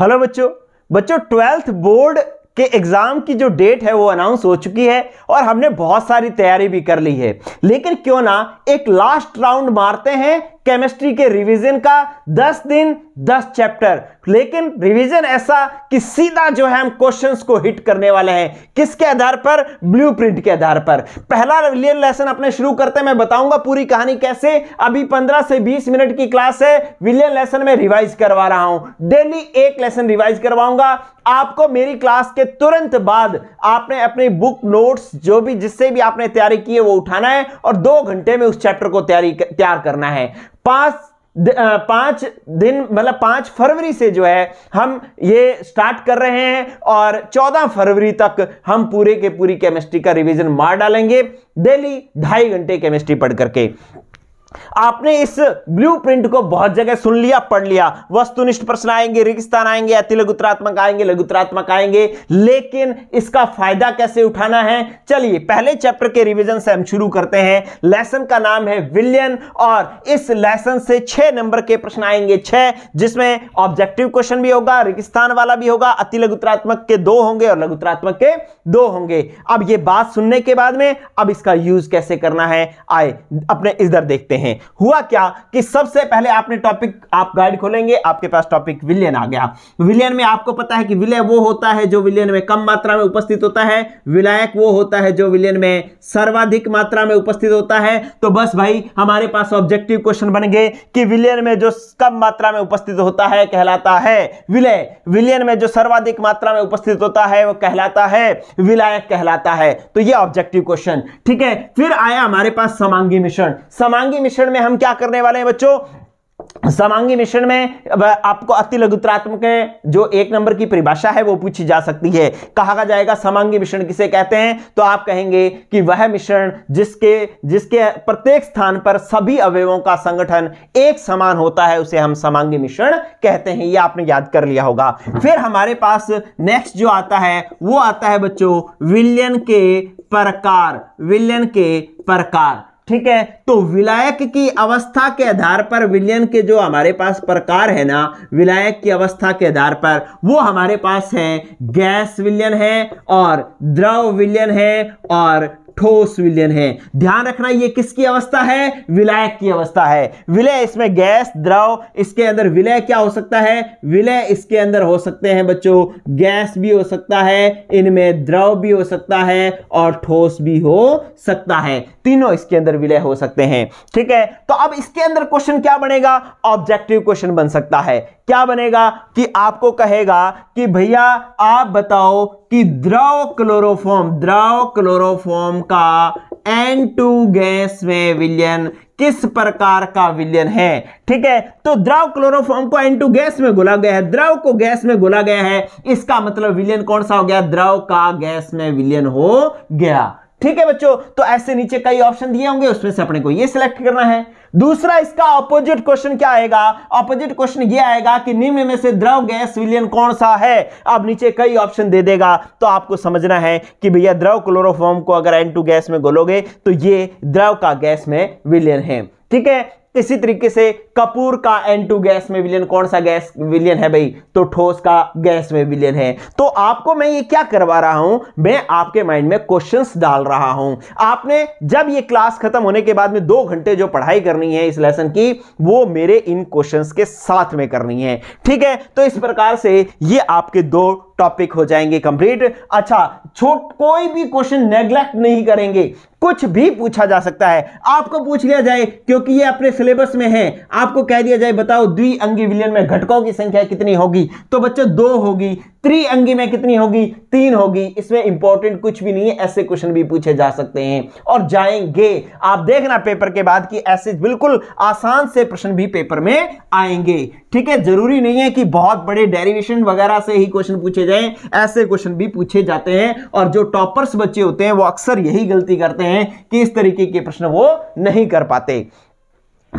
hello बच्चों बच्चों twelfth board के एग्ज़ाम की जो डेट है वो अनाउंस हो चुकी है और हमने बहुत सारी तैयारी भी कर ली है लेकिन क्यों ना एक लास्ट राउंड मारते हैं केमिस्ट्री के रिवीजन का 10 दिन 10 चैप्टर लेकिन रिवीजन ऐसा कि सीधा जो है हम क्वेश्चंस को हिट करने वाले हैं किसके आधार पर ब्लूप्रिंट के आधार पर पहला रियल लेसन अपने शुरू करते हैं मैं बताऊंगा पूरी कहानी कैसे अभी 15 से 20 मिनट की क्लास है विलियन लेसन में रिवाइज करवा रहा हूं डेली एक लेसन रिवाइज करवाऊंगा आपको मेरी क्लास के तुरंत बाद आपने अपनी बुक नोट्स जो भी जिससे भी आपने तैयारी की है वो उठाना है और दो घंटे में उस चैप्टर को तैयारी तैयार करना है पांच पांच दिन मतलब पांच फरवरी से जो है हम ये स्टार्ट कर रहे हैं और चौदह फरवरी तक हम पूरे के पूरी केमिस्ट्री का रिवीजन मार डालेंगे डेली ढाई घंटे केमिस्ट्री पढ़ करके आपने इस ब्लूप्रिंट को बहुत जगह सुन लिया पढ़ लिया वस्तुनिष्ठ प्रश्न आएंगे रिगिस्तान आएंगे लघुत्रात्मक आएंगे लघुत्रात्मक आएंगे लेकिन इसका फायदा कैसे उठाना है चलिए पहले चैप्टर के रिवीजन से हम शुरू करते हैं लेसन का नाम है विलियन और इस लेसन से छह नंबर के प्रश्न आएंगे छह जिसमें ऑब्जेक्टिव क्वेश्चन भी होगा रिगिस्तान वाला भी होगा अति लघुत्रात्मक के दो होंगे और लघुत्रात्मक के दो होंगे अब ये बात सुनने के बाद में अब इसका यूज कैसे करना है आए अपने इधर देखते हैं हैं हुआ क्या कि सबसे पहले आपने टॉपिक आप गाइड खोलेंगे आपके पास टॉपिक विलियन आ गया विलियन में आपको पता है कि विलय वो होता है जो विलियन में कम मात्रा में उपस्थित होता है विलायक वो होता है जो विलियन में सर्वाधिक मात्रा में उपस्थित होता है तो बस भाई हमारे पास ऑब्जेक्टिव क्वेश्चन बन गए कि विलियन में जो कम मात्रा में उपस्थित होता है कहलाता है विलय विलियन में जो सर्वाधिक मात्रा में उपस्थित होता है वो कहलाता है विलायक कहलाता है तो ये ऑब्जेक्टिव क्वेश्चन ठीक है फिर आया हमारे पास समांगी मिश्रण समांगी मिश्रण मिश्रण में हम क्या करने वाले हैं बच्चों समांगी मिश्रण में आपको अति लघुत्रात्मक जो एक नंबर की परिभाषा है वो पूछी जा सकती है कहा जाएगा समांगी मिश्रण किसे कहते हैं तो आप कहेंगे कि वह मिश्रण जिसके जिसके प्रत्येक स्थान पर सभी अवयवों का संगठन एक समान होता है उसे हम समांगी मिश्रण कहते हैं ये आपने याद कर लिया होगा फिर हमारे पास नेक्स्ट जो आता है वो आता है बच्चों विलियन के प्रकार विलियन के प्रकार ठीक है तो विलायक की अवस्था के आधार पर विलयन के जो हमारे पास प्रकार है ना विलायक की अवस्था के आधार पर वो हमारे पास है गैस विलयन है और द्रव विलयन है और ठोस विलयन है ध्यान रखना ये किसकी अवस्था है विलय की अवस्था है विलय इसमें गैस द्रव इसके अंदर विलय क्या हो सकता है विलय इसके अंदर हो सकते हैं बच्चों गैस भी हो सकता है इनमें द्रव भी हो सकता है और ठोस भी हो सकता है तीनों इसके अंदर विलय हो सकते हैं ठीक है तो अब इसके अंदर क्वेश्चन क्या बनेगा ऑब्जेक्टिव क्वेश्चन बन सकता है क्या बनेगा कि आपको कहेगा कि भैया आप बताओ कि द्रव क्लोरोफॉर्म द्रव क्लोरोफॉर्म का एन टू गैस में विलयन किस प्रकार का विलयन है ठीक है तो द्रव क्लोरोफॉर्म को एन टू गैस में घुला गया है द्रव को गैस में घुला गया है इसका मतलब विलयन कौन सा हो गया द्रव का गैस में विलयन हो गया ठीक है बच्चों तो ऐसे नीचे कई ऑप्शन दिए होंगे उसमें से अपने को ये सिलेक्ट करना है दूसरा इसका ऑपोजिट क्वेश्चन क्या आएगा ऑपोजिट क्वेश्चन ये आएगा कि निम्न में से द्रव गैस विलियन कौन सा है अब नीचे कई ऑप्शन दे देगा तो आपको समझना है कि भैया द्रव क्लोरोफॉर्म को अगर एन गैस में गोलोगे तो ये द्रव का गैस में विलियन है ठीक है इसी तरीके से कपूर का एन टू गैस में विलियन कौन सा गैस विलियन है भाई तो ठोस का गैस में विलियन है तो आपको मैं ये क्या करवा रहा हूं मैं आपके माइंड में क्वेश्चंस डाल रहा हूं आपने जब ये क्लास खत्म होने के बाद में दो घंटे जो पढ़ाई करनी है इस लेसन की वो मेरे इन क्वेश्चंस के साथ में करनी है ठीक है तो इस प्रकार से ये आपके दो टॉपिक हो जाएंगे कंप्लीट अच्छा छोट कोई भी क्वेश्चन नेग्लेक्ट नहीं करेंगे कुछ भी पूछा जा सकता है आपको पूछ लिया जाए क्योंकि ये अपने सिलेबस में है आपको कह दिया जाए बताओ द्विअंगी विलयन में घटकों की संख्या कितनी होगी तो बच्चों दो होगी त्रिअंगी में कितनी होगी तीन होगी इसमें इंपॉर्टेंट कुछ भी नहीं है ऐसे क्वेश्चन भी पूछे जा सकते हैं और जाएंगे आप देखना पेपर के बाद कि ऐसे बिल्कुल आसान से प्रश्न भी पेपर में आएंगे ठीक है जरूरी नहीं है कि बहुत बड़े डेरिवेशन वगैरह से ही क्वेश्चन पूछे जाए ऐसे क्वेश्चन भी पूछे जाते हैं और जो टॉपर्स बच्चे होते हैं वो अक्सर यही गलती करते हैं कि इस तरीके के प्रश्न वो नहीं कर पाते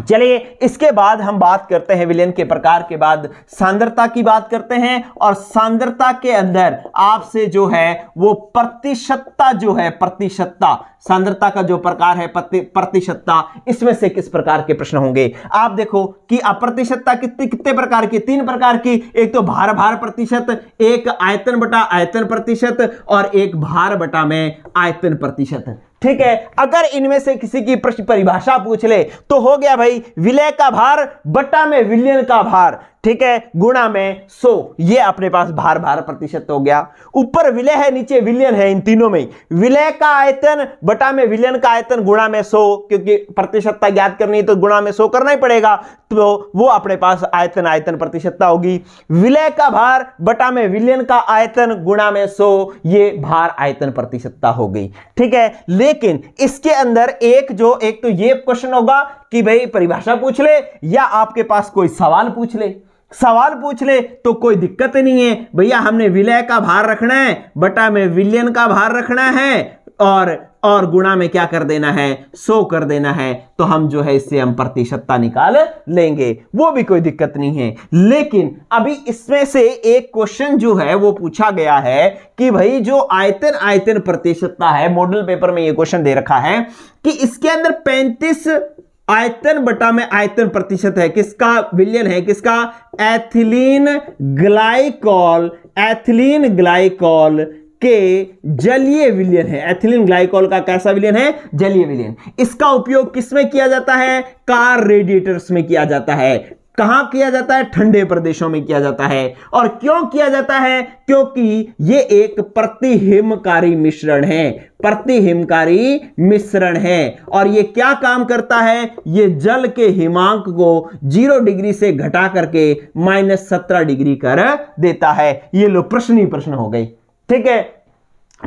चलिए इसके बाद हम बात करते हैं विलयन के प्रकार के बाद सांद्रता की बात करते हैं और सांद्रता के अंदर आपसे जो है वो प्रतिशतता जो है प्रतिशतता सांद्रता का जो प्रकार है प्रतिशतता इसमें से किस प्रकार के प्रश्न होंगे आप देखो कि अप्रतिशतता कितने कितने प्रकार की तीन प्रकार की एक तो भार भार प्रतिशत एक आयतन बटा आयतन प्रतिशत और एक भार बटा में आयतन प्रतिशत ठीक है अगर इनमें से किसी की प्रश्न परिभाषा पूछ ले तो हो गया भाई विलय का भार बट्टा में विलयन का भार ठीक है गुणा में सो ये अपने पास भार भार प्रतिशत हो गया ऊपर विलय है नीचे विलयन है इन तीनों में विलय का आयतन बटा में विलयन का आयतन गुणा में सो क्योंकि प्रतिशतता ज्ञात करनी है तो गुणा में सो करना ही पड़ेगा तो वो अपने पास आयतन आयतन प्रतिशतता होगी विलय का भार बटा में विलयन का आयतन गुणा में सो ये भार आयतन प्रतिशतता हो गई ठीक है लेकिन इसके अंदर एक जो एक तो ये क्वेश्चन होगा कि भाई परिभाषा पूछ ले या आपके पास कोई सवाल पूछ ले सवाल पूछ ले तो कोई दिक्कत नहीं है भैया हमने विलय का भार रखना है बटा में विलियन का भार रखना है और और गुणा में क्या कर देना है सो कर देना है तो हम जो है इससे हम प्रतिशतता निकाल लेंगे वो भी कोई दिक्कत नहीं है लेकिन अभी इसमें से एक क्वेश्चन जो है वो पूछा गया है कि भाई जो आयतन आयतन प्रतिशतता है मॉडल पेपर में ये क्वेश्चन दे रखा है कि इसके अंदर पैंतीस आयतन बटा में आयतन प्रतिशत है किसका विलियन है किसका एथिलीन ग्लाइकॉल एथिलीन ग्लाइकॉल के जलीय विलियन है एथिलीन ग्लाइकॉल का कैसा विलियन है जलीय विलियन इसका उपयोग किसमें किया जाता है कार रेडिएटर्स में किया जाता है कहां किया जाता है ठंडे प्रदेशों में किया जाता है और क्यों किया जाता है क्योंकि यह एक प्रतिहिमकारी मिश्रण है प्रतिहिमकारी मिश्रण है और यह क्या काम करता है यह जल के हिमांक को जीरो डिग्री से घटा करके माइनस सत्रह डिग्री कर देता है ये लो प्रश्न ही प्रश्न हो गई ठीक है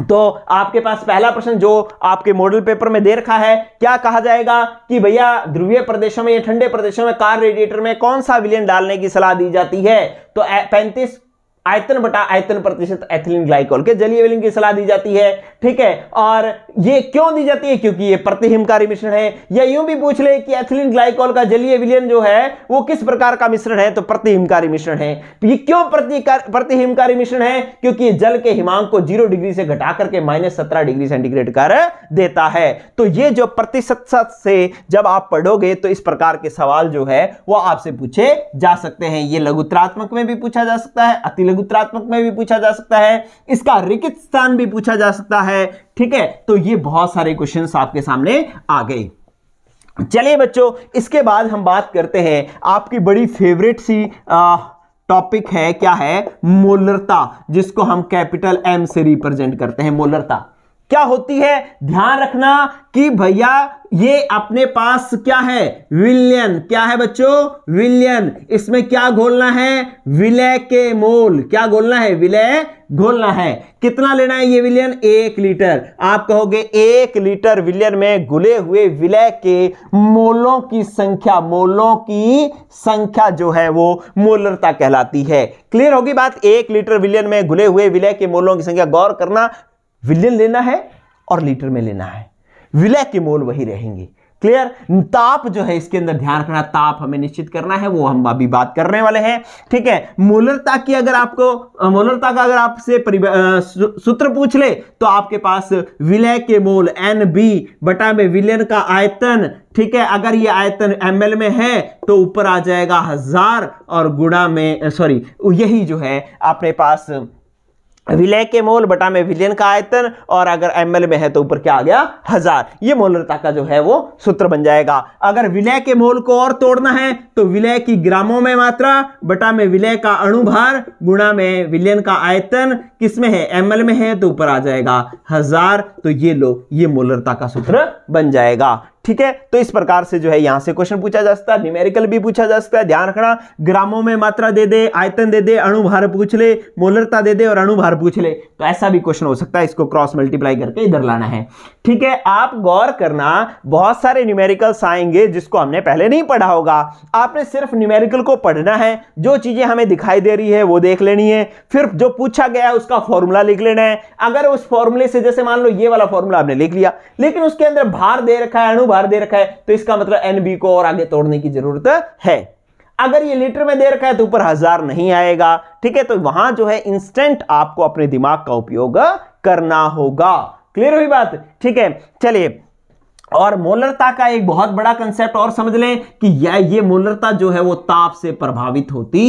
तो आपके पास पहला प्रश्न जो आपके मॉडल पेपर में दे रखा है क्या कहा जाएगा कि भैया ध्रुवीय प्रदेशों में या ठंडे प्रदेशों में कार रेडिएटर में कौन सा विलियन डालने की सलाह दी जाती है तो पैंतीस आयतन बटा आयतन प्रतिशत एथिलीन ग्लाइकोल के जलीय विलयन की सलाह दी जाती है ठीक है और ये क्यों दी जाती है क्योंकि ये प्रतिहिमकारी मिश्रण है या यूं भी पूछ ले कि एथिलीन ग्लाइकोल का जलीय विलयन जो है वो किस प्रकार का मिश्रण है तो प्रतिहिमकारी मिश्रण है तो ये क्यों प्रतिहिमकारी मिश्रण है क्योंकि जल के हिमांक को जीरो डिग्री से घटा करके माइनस सत्रह डिग्री सेंटीग्रेड कर देता है तो ये जो प्रतिशत से जब आप पढ़ोगे तो इस प्रकार के सवाल जो है वो आपसे पूछे जा सकते हैं ये लघुत्रात्मक में भी पूछा जा सकता है अतिल लघुत्रात्मक में भी पूछा जा सकता है इसका रिकित स्थान भी पूछा जा सकता है ठीक है तो ये बहुत सारे क्वेश्चन आपके सामने आ गए चलिए बच्चों इसके बाद हम बात करते हैं आपकी बड़ी फेवरेट सी आ, टॉपिक है क्या है मोलरता जिसको हम कैपिटल एम से रिप्रेजेंट करते हैं मोलरता क्या होती है ध्यान रखना कि भैया ये अपने पास क्या है विलियन क्या है बच्चों विलियन इसमें क्या घोलना है विलय के मोल क्या घोलना है विलय घोलना है कितना लेना है ये विलियन एक लीटर आप कहोगे एक लीटर विलियन में घुले हुए विलय के मोलों की संख्या मोलों की संख्या जो है वो मोलरता कहलाती है क्लियर होगी बात एक लीटर विलियन में घुले हुए विलय के मोलों की संख्या गौर करना विलियन लेना है और लीटर में लेना है विलय के मोल वही रहेंगे क्लियर ताप जो है इसके अंदर ध्यान रखना ताप हमें निश्चित करना है वो हम अभी बात करने वाले हैं ठीक है मोलरता की अगर आपको मोलरता का अगर आपसे सूत्र पूछ ले तो आपके पास विलय के मोल एन बी बटा में विलयन का आयतन ठीक है अगर ये आयतन एम में है तो ऊपर आ जाएगा हजार और गुड़ा में सॉरी यही जो है अपने पास विलय के मोल बटा में विलियन का आयतन और अगर एम में है तो ऊपर क्या आ गया हजार ये मोलरता का जो है वो सूत्र बन जाएगा अगर विलय के मोल को और तोड़ना है तो विलय की ग्रामों में मात्रा बटा में विलय का अणुभार गुणा में विलियन का आयतन किसमें है एम में है तो ऊपर आ जाएगा हजार तो ये लो ये मोलरता का सूत्र बन जाएगा ठीक है तो इस प्रकार से जो है यहां से क्वेश्चन पूछा जा सकता है न्यूमेरिकल भी पूछा जा सकता है ध्यान रखना ग्रामों में मात्रा दे दे आयतन दे दे भार पूछ ले मोलरता दे दे और अणुभार पूछ ले तो ऐसा भी क्वेश्चन हो सकता है इसको क्रॉस मल्टीप्लाई करके इधर लाना है ठीक है आप गौर करना बहुत सारे न्यूमेरिकल्स आएंगे जिसको हमने पहले नहीं पढ़ा होगा आपने सिर्फ न्यूमेरिकल को पढ़ना है जो चीजें हमें दिखाई दे रही है वो देख लेनी है फिर जो पूछा गया है उसका फॉर्मूला लिख लेना है अगर उस फॉर्मूले से जैसे मान लो ये वाला फॉर्मूला आपने लिख लिया लेकिन उसके अंदर भार दे रखा है अणु बाहर दे रखा है तो इसका मतलब एन को और आगे तोड़ने की जरूरत है अगर ये लीटर में दे रखा है तो ऊपर हजार नहीं आएगा ठीक है तो वहां जो है इंस्टेंट आपको अपने दिमाग का उपयोग करना होगा क्लियर हुई बात ठीक है चलिए और मोलरता का एक बहुत बड़ा कंसेप्ट और समझ लें कि यह ये मोलरता जो है वो ताप से प्रभावित होती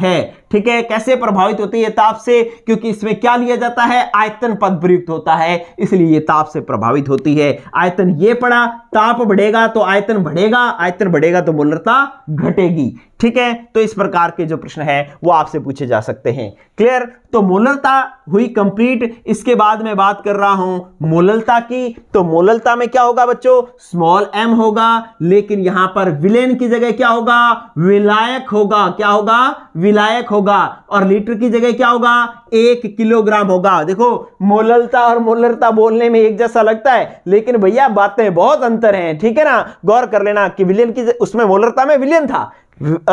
है ठीक है कैसे प्रभावित होती है ताप से क्योंकि इसमें क्या लिया जाता है आयतन पद प्रयुक्त होता है इसलिए ये ताप से प्रभावित होती है आयतन ये पड़ा ताप बढ़ेगा तो आयतन बढ़ेगा आयतन बढ़ेगा तो मूलता घटेगी ठीक है तो इस प्रकार के जो प्रश्न है वो आपसे पूछे जा सकते हैं क्लियर तो मोलरता हुई कंप्लीट इसके बाद मैं बात कर रहा हूं मोललता की तो मोललता में क्या होगा बच्चों स्मॉल एम होगा लेकिन यहां पर विलेन की जगह क्या होगा विलायक होगा क्या होगा विलायक होगा और लीटर की जगह क्या होगा एक किलोग्राम होगा देखो मोललता और मोलरता बोलने में एक जैसा लगता है लेकिन भैया बातें बहुत अंतर हैं ठीक है ना गौर कर लेना कि विलियन की उसमें मोलरता में विलियन था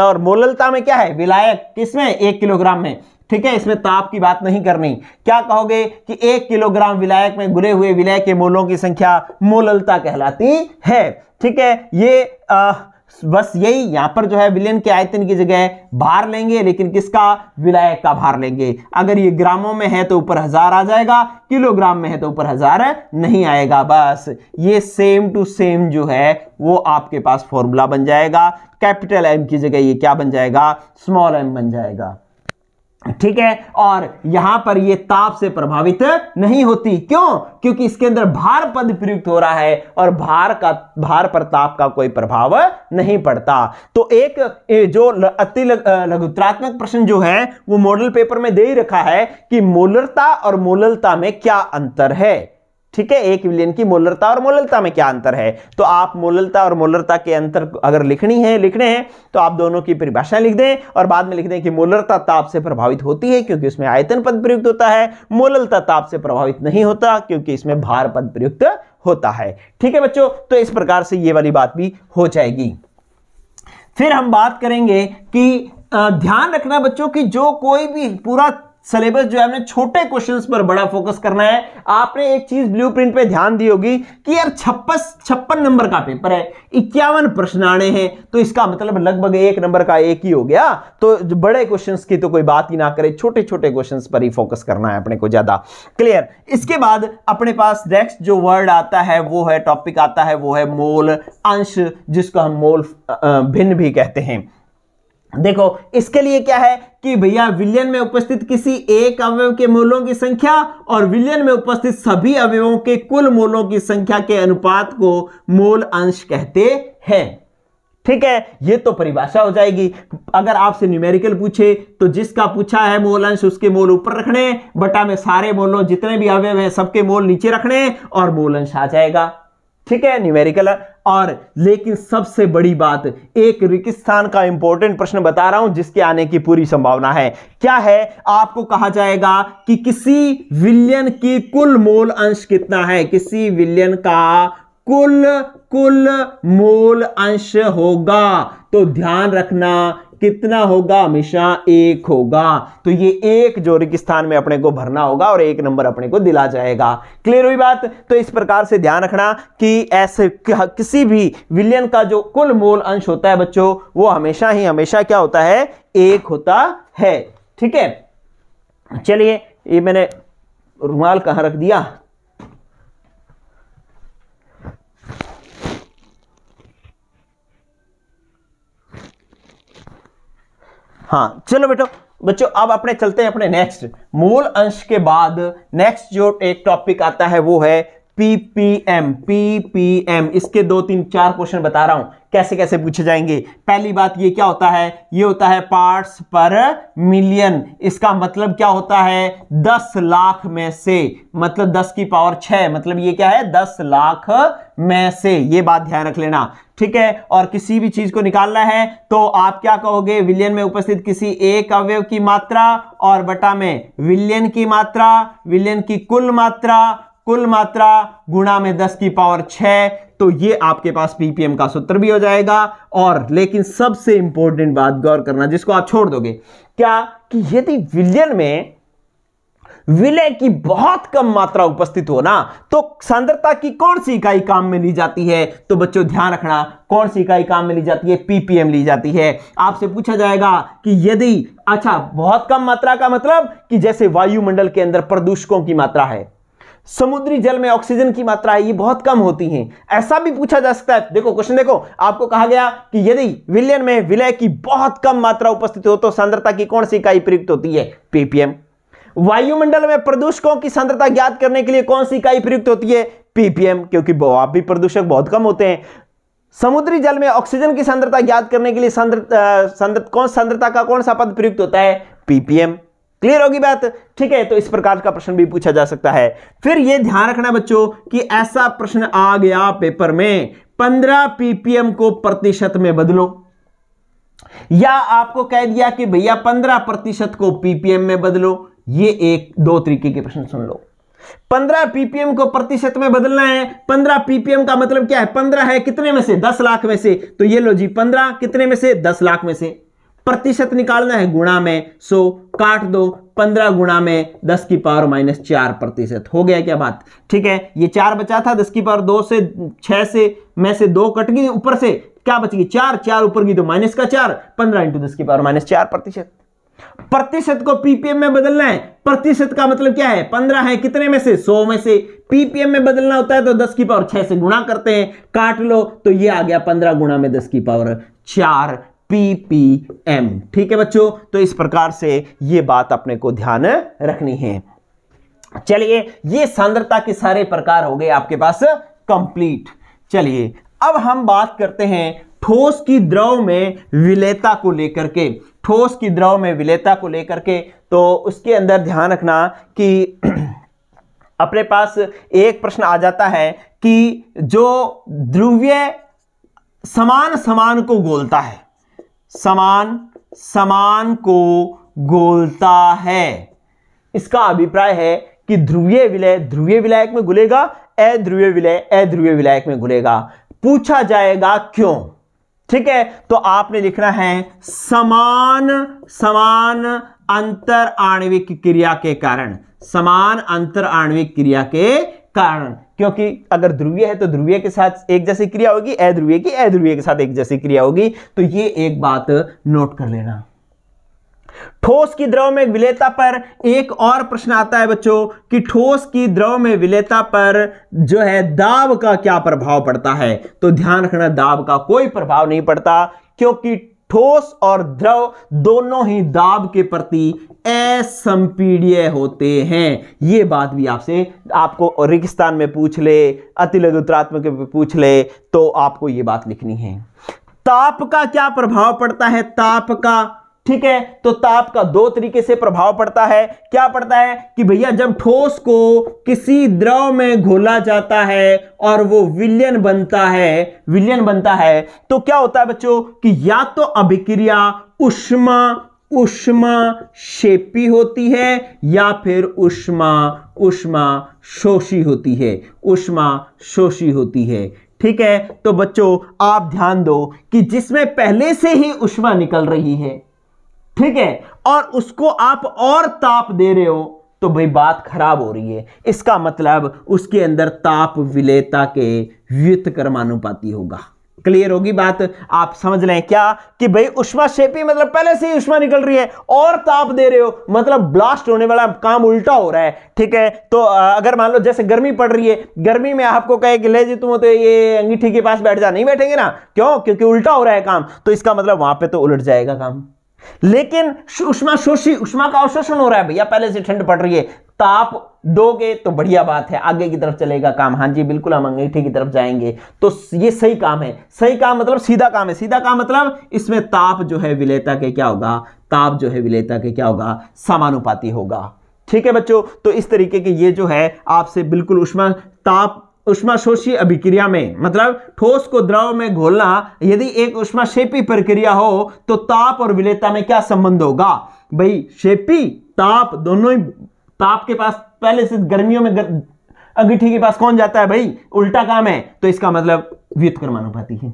और मोललता में क्या है विलायक किसमें एक किलोग्राम में ठीक है इसमें ताप तो की बात नहीं करनी क्या कहोगे कि एक किलोग्राम विलायक में घुरे हुए विलायक के मोलों की संख्या मोललता कहलाती है ठीक है ये आ, बस यही यहां पर जो है विलयन के आयतन की जगह भार लेंगे लेकिन किसका विलायक का भार लेंगे अगर ये ग्रामों में है तो ऊपर हजार आ जाएगा किलोग्राम में है तो ऊपर हजार नहीं आएगा बस ये सेम टू सेम जो है वो आपके पास फॉर्मूला बन जाएगा कैपिटल एम की जगह ये क्या बन जाएगा स्मॉल एम बन जाएगा ठीक है और यहां पर ये ताप से प्रभावित नहीं होती क्यों क्योंकि इसके अंदर भार पद प्रयुक्त हो रहा है और भार का भार पर ताप का कोई प्रभाव नहीं पड़ता तो एक जो अति लघुत्रात्मक प्रश्न जो है वो मॉडल पेपर में दे ही रखा है कि मोलरता और मोललता में क्या अंतर है ठीक है एक विलियन की मोलरता और मोललता में क्या अंतर है तो आप मोललता और मोलरता के अंतर अगर लिखनी है लिखने हैं तो आप दोनों की परिभाषाएं लिख दें और बाद में लिख दें कि मोलरता ताप से प्रभावित होती है क्योंकि उसमें आयतन पद प्रयुक्त होता है मोललता ताप से प्रभावित नहीं होता क्योंकि इसमें भार पद प्रयुक्त होता है ठीक है बच्चों तो इस प्रकार से ये वाली बात भी हो जाएगी फिर हम बात करेंगे कि ध्यान रखना बच्चों की जो कोई भी पूरा सिलेबस जो है हमने छोटे क्वेश्चंस पर बड़ा फोकस करना है आपने एक चीज ब्लूप्रिंट पे ध्यान दी होगी कि यार छप्पस छप्पन नंबर का पेपर है इक्यावन प्रश्न आने हैं तो इसका मतलब लगभग एक नंबर का एक ही हो गया तो बड़े क्वेश्चंस की तो कोई बात ही ना करे छोटे छोटे क्वेश्चंस पर ही फोकस करना है अपने को ज्यादा क्लियर इसके बाद अपने पास नेक्स्ट जो वर्ड आता है वो है टॉपिक आता है वो है मोल अंश जिसको हम मोल भिन्न भी कहते हैं देखो इसके लिए क्या है कि भैया विलयन में उपस्थित किसी एक अवयव के मूलों की संख्या और विलयन में उपस्थित सभी अवयवों के कुल मोलों की संख्या के अनुपात को मूल अंश कहते हैं ठीक है ये तो परिभाषा हो जाएगी अगर आपसे न्यूमेरिकल पूछे तो जिसका पूछा है मोल अंश उसके मोल ऊपर रखने बटा में सारे मोलों जितने भी अवयव हैं सबके मोल नीचे रखने और मोल अंश आ जाएगा ठीक है न्यूमेरिकल और लेकिन सबसे बड़ी बात एक रिकिस्तान का इंपॉर्टेंट प्रश्न बता रहा हूं जिसके आने की पूरी संभावना है क्या है आपको कहा जाएगा कि किसी विलियन की कुल मोल अंश कितना है किसी विलियन का कुल कुल मोल अंश होगा तो ध्यान रखना कितना होगा हमेशा एक होगा तो ये एक जो स्थान में अपने को भरना होगा और एक नंबर अपने को दिला जाएगा क्लियर हुई बात तो इस प्रकार से ध्यान रखना कि ऐसे हाँ, किसी भी विलियन का जो कुल मूल अंश होता है बच्चों वो हमेशा ही हमेशा क्या होता है एक होता है ठीक है चलिए ये मैंने रुमाल कहां रख दिया हाँ चलो बेटो बच्चों अब अपने चलते हैं अपने नेक्स्ट मूल अंश के बाद नेक्स्ट जो एक टॉपिक आता है वो है पीपीएम पीपीएम इसके दो तीन चार क्वेश्चन बता रहा हूं कैसे कैसे पूछे जाएंगे पहली बात ये क्या होता है ये होता है पार्ट्स पर मिलियन इसका मतलब क्या होता है दस लाख में से मतलब दस की पावर छह मतलब ये क्या है दस लाख में से ये बात ध्यान रख लेना ठीक है और किसी भी चीज को निकालना है तो आप क्या कहोगे विलियन में उपस्थित किसी एक अवयव की मात्रा और बटा में विलियन की मात्रा विलियन की कुल मात्रा कुल मात्रा गुणा में दस की पावर छ तो ये आपके पास पीपीएम का सूत्र भी हो जाएगा और लेकिन सबसे इंपॉर्टेंट बात गौर करना जिसको आप छोड़ दोगे क्या कि यदि विलयन में विलय की बहुत कम मात्रा उपस्थित हो ना तो सांद्रता की कौन सी इकाई काम में ली जाती है तो बच्चों ध्यान रखना कौन सी इकाई काम में ली जाती है पीपीएम ली जाती है आपसे पूछा जाएगा कि यदि अच्छा बहुत कम मात्रा का मतलब कि जैसे वायुमंडल के अंदर प्रदूषकों की मात्रा है समुद्री जल में ऑक्सीजन की मात्रा है ये बहुत कम होती है ऐसा भी पूछा जा सकता है देखो क्वेश्चन देखो आपको कहा गया कि यदि विलयन में विलय की बहुत कम मात्रा उपस्थित हो तो सांद्रता की कौन सी इकाई प्रयुक्त होती है पीपीएम वायुमंडल में प्रदूषकों की सांद्रता ज्ञात करने के लिए कौन सी इकाई प्रयुक्त होती है पीपीएम क्योंकि आप भी प्रदूषक बहुत कम होते हैं समुद्री जल में ऑक्सीजन की सांद्रता ज्ञात करने के लिए सांद्रता कौन सांद्रता का कौन सा पद प्रयुक्त होता है पीपीएम क्लियर होगी बात ठीक है तो इस प्रकार का प्रश्न भी पूछा जा सकता है फिर यह ध्यान रखना बच्चों कि ऐसा प्रश्न आ गया पेपर में पंद्रह पीपीएम को प्रतिशत में बदलो या आपको कह दिया कि भैया पंद्रह प्रतिशत को पीपीएम में बदलो ये एक दो तरीके के प्रश्न सुन लो पंद्रह पीपीएम को प्रतिशत में बदलना है पंद्रह पीपीएम का मतलब क्या है पंद्रह है कितने में से दस लाख में से तो ये लो जी पंद्रह कितने में से दस लाख में से प्रतिशत निकालना है गुणा में सो काट दो पंद्रह गुणा में दस की पावर माइनस चार प्रतिशत हो गया क्या बात ठीक है ये चार बचा था दस की पावर दो से छह से में से दो कट गई ऊपर से क्या बच गई चार चार ऊपर की तो माइनस का चार पंद्रह इंटू दस की पावर माइनस चार प्रतिशत प्रतिशत को पीपीएम में बदलना है प्रतिशत का मतलब क्या है पंद्रह है कितने में से सौ में से पीपीएम में बदलना होता है तो दस की पावर छह से गुणा करते हैं काट लो तो ये आ गया पंद्रह गुणा में दस की पावर चार पीपीएम ठीक है बच्चों तो इस प्रकार से ये बात अपने को ध्यान रखनी है चलिए ये सांद्रता के सारे प्रकार हो गए आपके पास कंप्लीट चलिए अब हम बात करते हैं ठोस की द्रव में विलेता को लेकर के ठोस की द्रव में विलेता को लेकर के तो उसके अंदर ध्यान रखना कि अपने पास एक प्रश्न आ जाता है कि जो ध्रुवीय समान समान को गोलता है समान समान को गोलता है इसका अभिप्राय है कि ध्रुवीय विलय ध्रुवीय विलायक में घुलेगा अध्रुवीय विलय अध्रुवीय विलायक में घुलेगा पूछा जाएगा क्यों ठीक है तो आपने लिखना है समान समान अंतर आणविक क्रिया के कारण समान अंतर आणविक क्रिया के कारण क्योंकि अगर ध्रुवीय है तो ध्रुवीय के साथ एक जैसी क्रिया होगी अध्रुवीय की अध्रुवीय के साथ एक जैसी क्रिया होगी तो ये एक बात नोट कर लेना ठोस की द्रव में विलेता पर एक और प्रश्न आता है बच्चों कि ठोस की द्रव में विलेता पर जो है दाब का क्या प्रभाव पड़ता है तो ध्यान रखना दाब का कोई प्रभाव नहीं पड़ता क्योंकि ठोस और द्रव दोनों ही दाब के प्रति असंपीडीय होते हैं ये बात भी आपसे आपको रेगिस्तान में पूछ ले अति में पूछ ले तो आपको ये बात लिखनी है ताप का क्या प्रभाव पड़ता है ताप का ठीक है तो ताप का दो तरीके से प्रभाव पड़ता है क्या पड़ता है कि भैया जब ठोस को किसी द्रव में घोला जाता है और वो विलयन बनता है विलयन बनता है तो क्या होता है बच्चों कि या तो अभिक्रिया उष्मा उष्मा शेपी होती है या फिर उष्मा उष्मा शोषी होती है उष्मा शोषी होती है ठीक है तो बच्चों आप ध्यान दो कि जिसमें पहले से ही उष्मा निकल रही है ठीक है और उसको आप और ताप दे रहे हो तो भाई बात खराब हो रही है इसका मतलब उसके अंदर ताप विलेता के व्युतकर्मानुपाती होगा क्लियर होगी बात आप समझ लें क्या कि भाई उष्मा शेपी मतलब पहले से ही उष्मा निकल रही है और ताप दे रहे हो मतलब ब्लास्ट होने वाला काम उल्टा हो रहा है ठीक है तो अगर मान लो जैसे गर्मी पड़ रही है गर्मी में आपको कहे कि ले जी तुम तो ये अंगीठी के पास बैठ जा नहीं बैठेंगे ना क्यों क्योंकि उल्टा हो रहा है काम तो इसका मतलब वहां पर तो उलट जाएगा काम लेकिन उष्मा शोषी उष्मा का अवशोषण हो रहा है भैया पहले से ठंड पड़ रही है ताप दोगे तो बढ़िया बात है आगे की तरफ चलेगा काम हाँ जी बिल्कुल हम अंगीठी की तरफ जाएंगे तो ये सही काम है सही काम मतलब सीधा काम है सीधा काम मतलब इसमें ताप जो है विलेता के क्या होगा ताप जो है विलेता के क्या होगा समानुपाती होगा ठीक है बच्चों तो इस तरीके के ये जो है आपसे बिल्कुल उष्मा ताप उष्माशोषी अभिक्रिया में मतलब ठोस को द्रव में घोलना यदि एक उष्माशेपी प्रक्रिया हो तो ताप और विलेता में क्या संबंध होगा भाई शेपी ताप दोनों ही ताप के पास पहले से गर्मियों में गर, अंगीठी के पास कौन जाता है भाई उल्टा काम है तो इसका मतलब व्युतक्रमानुपाती है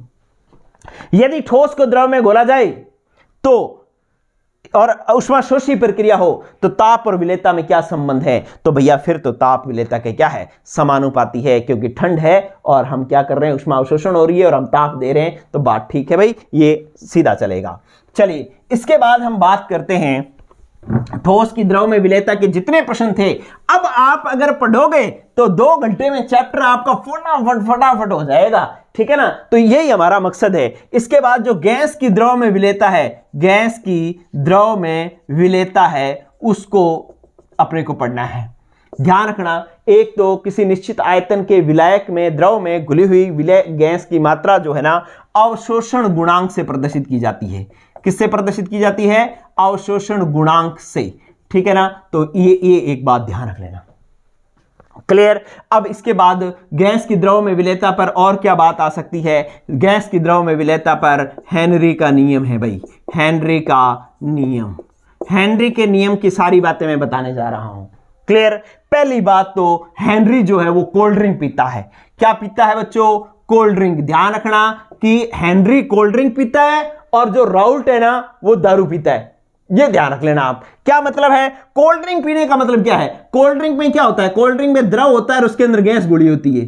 यदि ठोस को द्रव में घोला जाए तो और उष्मा शोषी प्रक्रिया हो तो ताप और विलेता में क्या संबंध है तो भैया फिर तो ताप विलेता के क्या है समानुपाती है क्योंकि ठंड है और हम क्या कर रहे हैं उष्मा अवशोषण हो रही है और हम ताप दे रहे हैं तो बात ठीक है भाई ये सीधा चलेगा चलिए इसके बाद हम बात करते हैं ठोस की द्रव में विलेता के जितने प्रश्न थे अब आप अगर पढ़ोगे तो दो घंटे में चैप्टर आपका फटाफट फटाफट हो जाएगा ठीक है ना तो यही हमारा मकसद है इसके बाद जो गैस की द्रव में विलेता है गैस की द्रव में विलेता है उसको अपने को पढ़ना है ध्यान रखना एक तो किसी निश्चित आयतन के विलायक में द्रव में घुली हुई विलय गैस की मात्रा जो है ना अवशोषण गुणांक से प्रदर्शित की जाती है किससे प्रदर्शित की जाती है अवशोषण गुणांक से ठीक है ना तो ये ये एक बात ध्यान रख लेना क्लियर अब इसके बाद गैस की द्रव में विलेता पर और क्या बात आ सकती है गैस की द्रव में विलेता पर हेनरी का नियम है भाई हेनरी का नियम हेनरी के नियम की सारी बातें मैं बताने जा रहा हूं क्लियर पहली बात तो हेनरी जो है वो कोल्ड ड्रिंक पीता है क्या पीता है बच्चों कोल्ड ड्रिंक ध्यान रखना कि हेनरी कोल्ड ड्रिंक पीता है और जो राउल्ट है ना वो दारू पीता है ये ध्यान रख लेना आप क्या मतलब है कोल्ड ड्रिंक पीने का मतलब क्या है कोल्ड ड्रिंक में क्या होता है कोल्ड ड्रिंक में द्रव होता है और उसके अंदर गैस गुड़ी होती है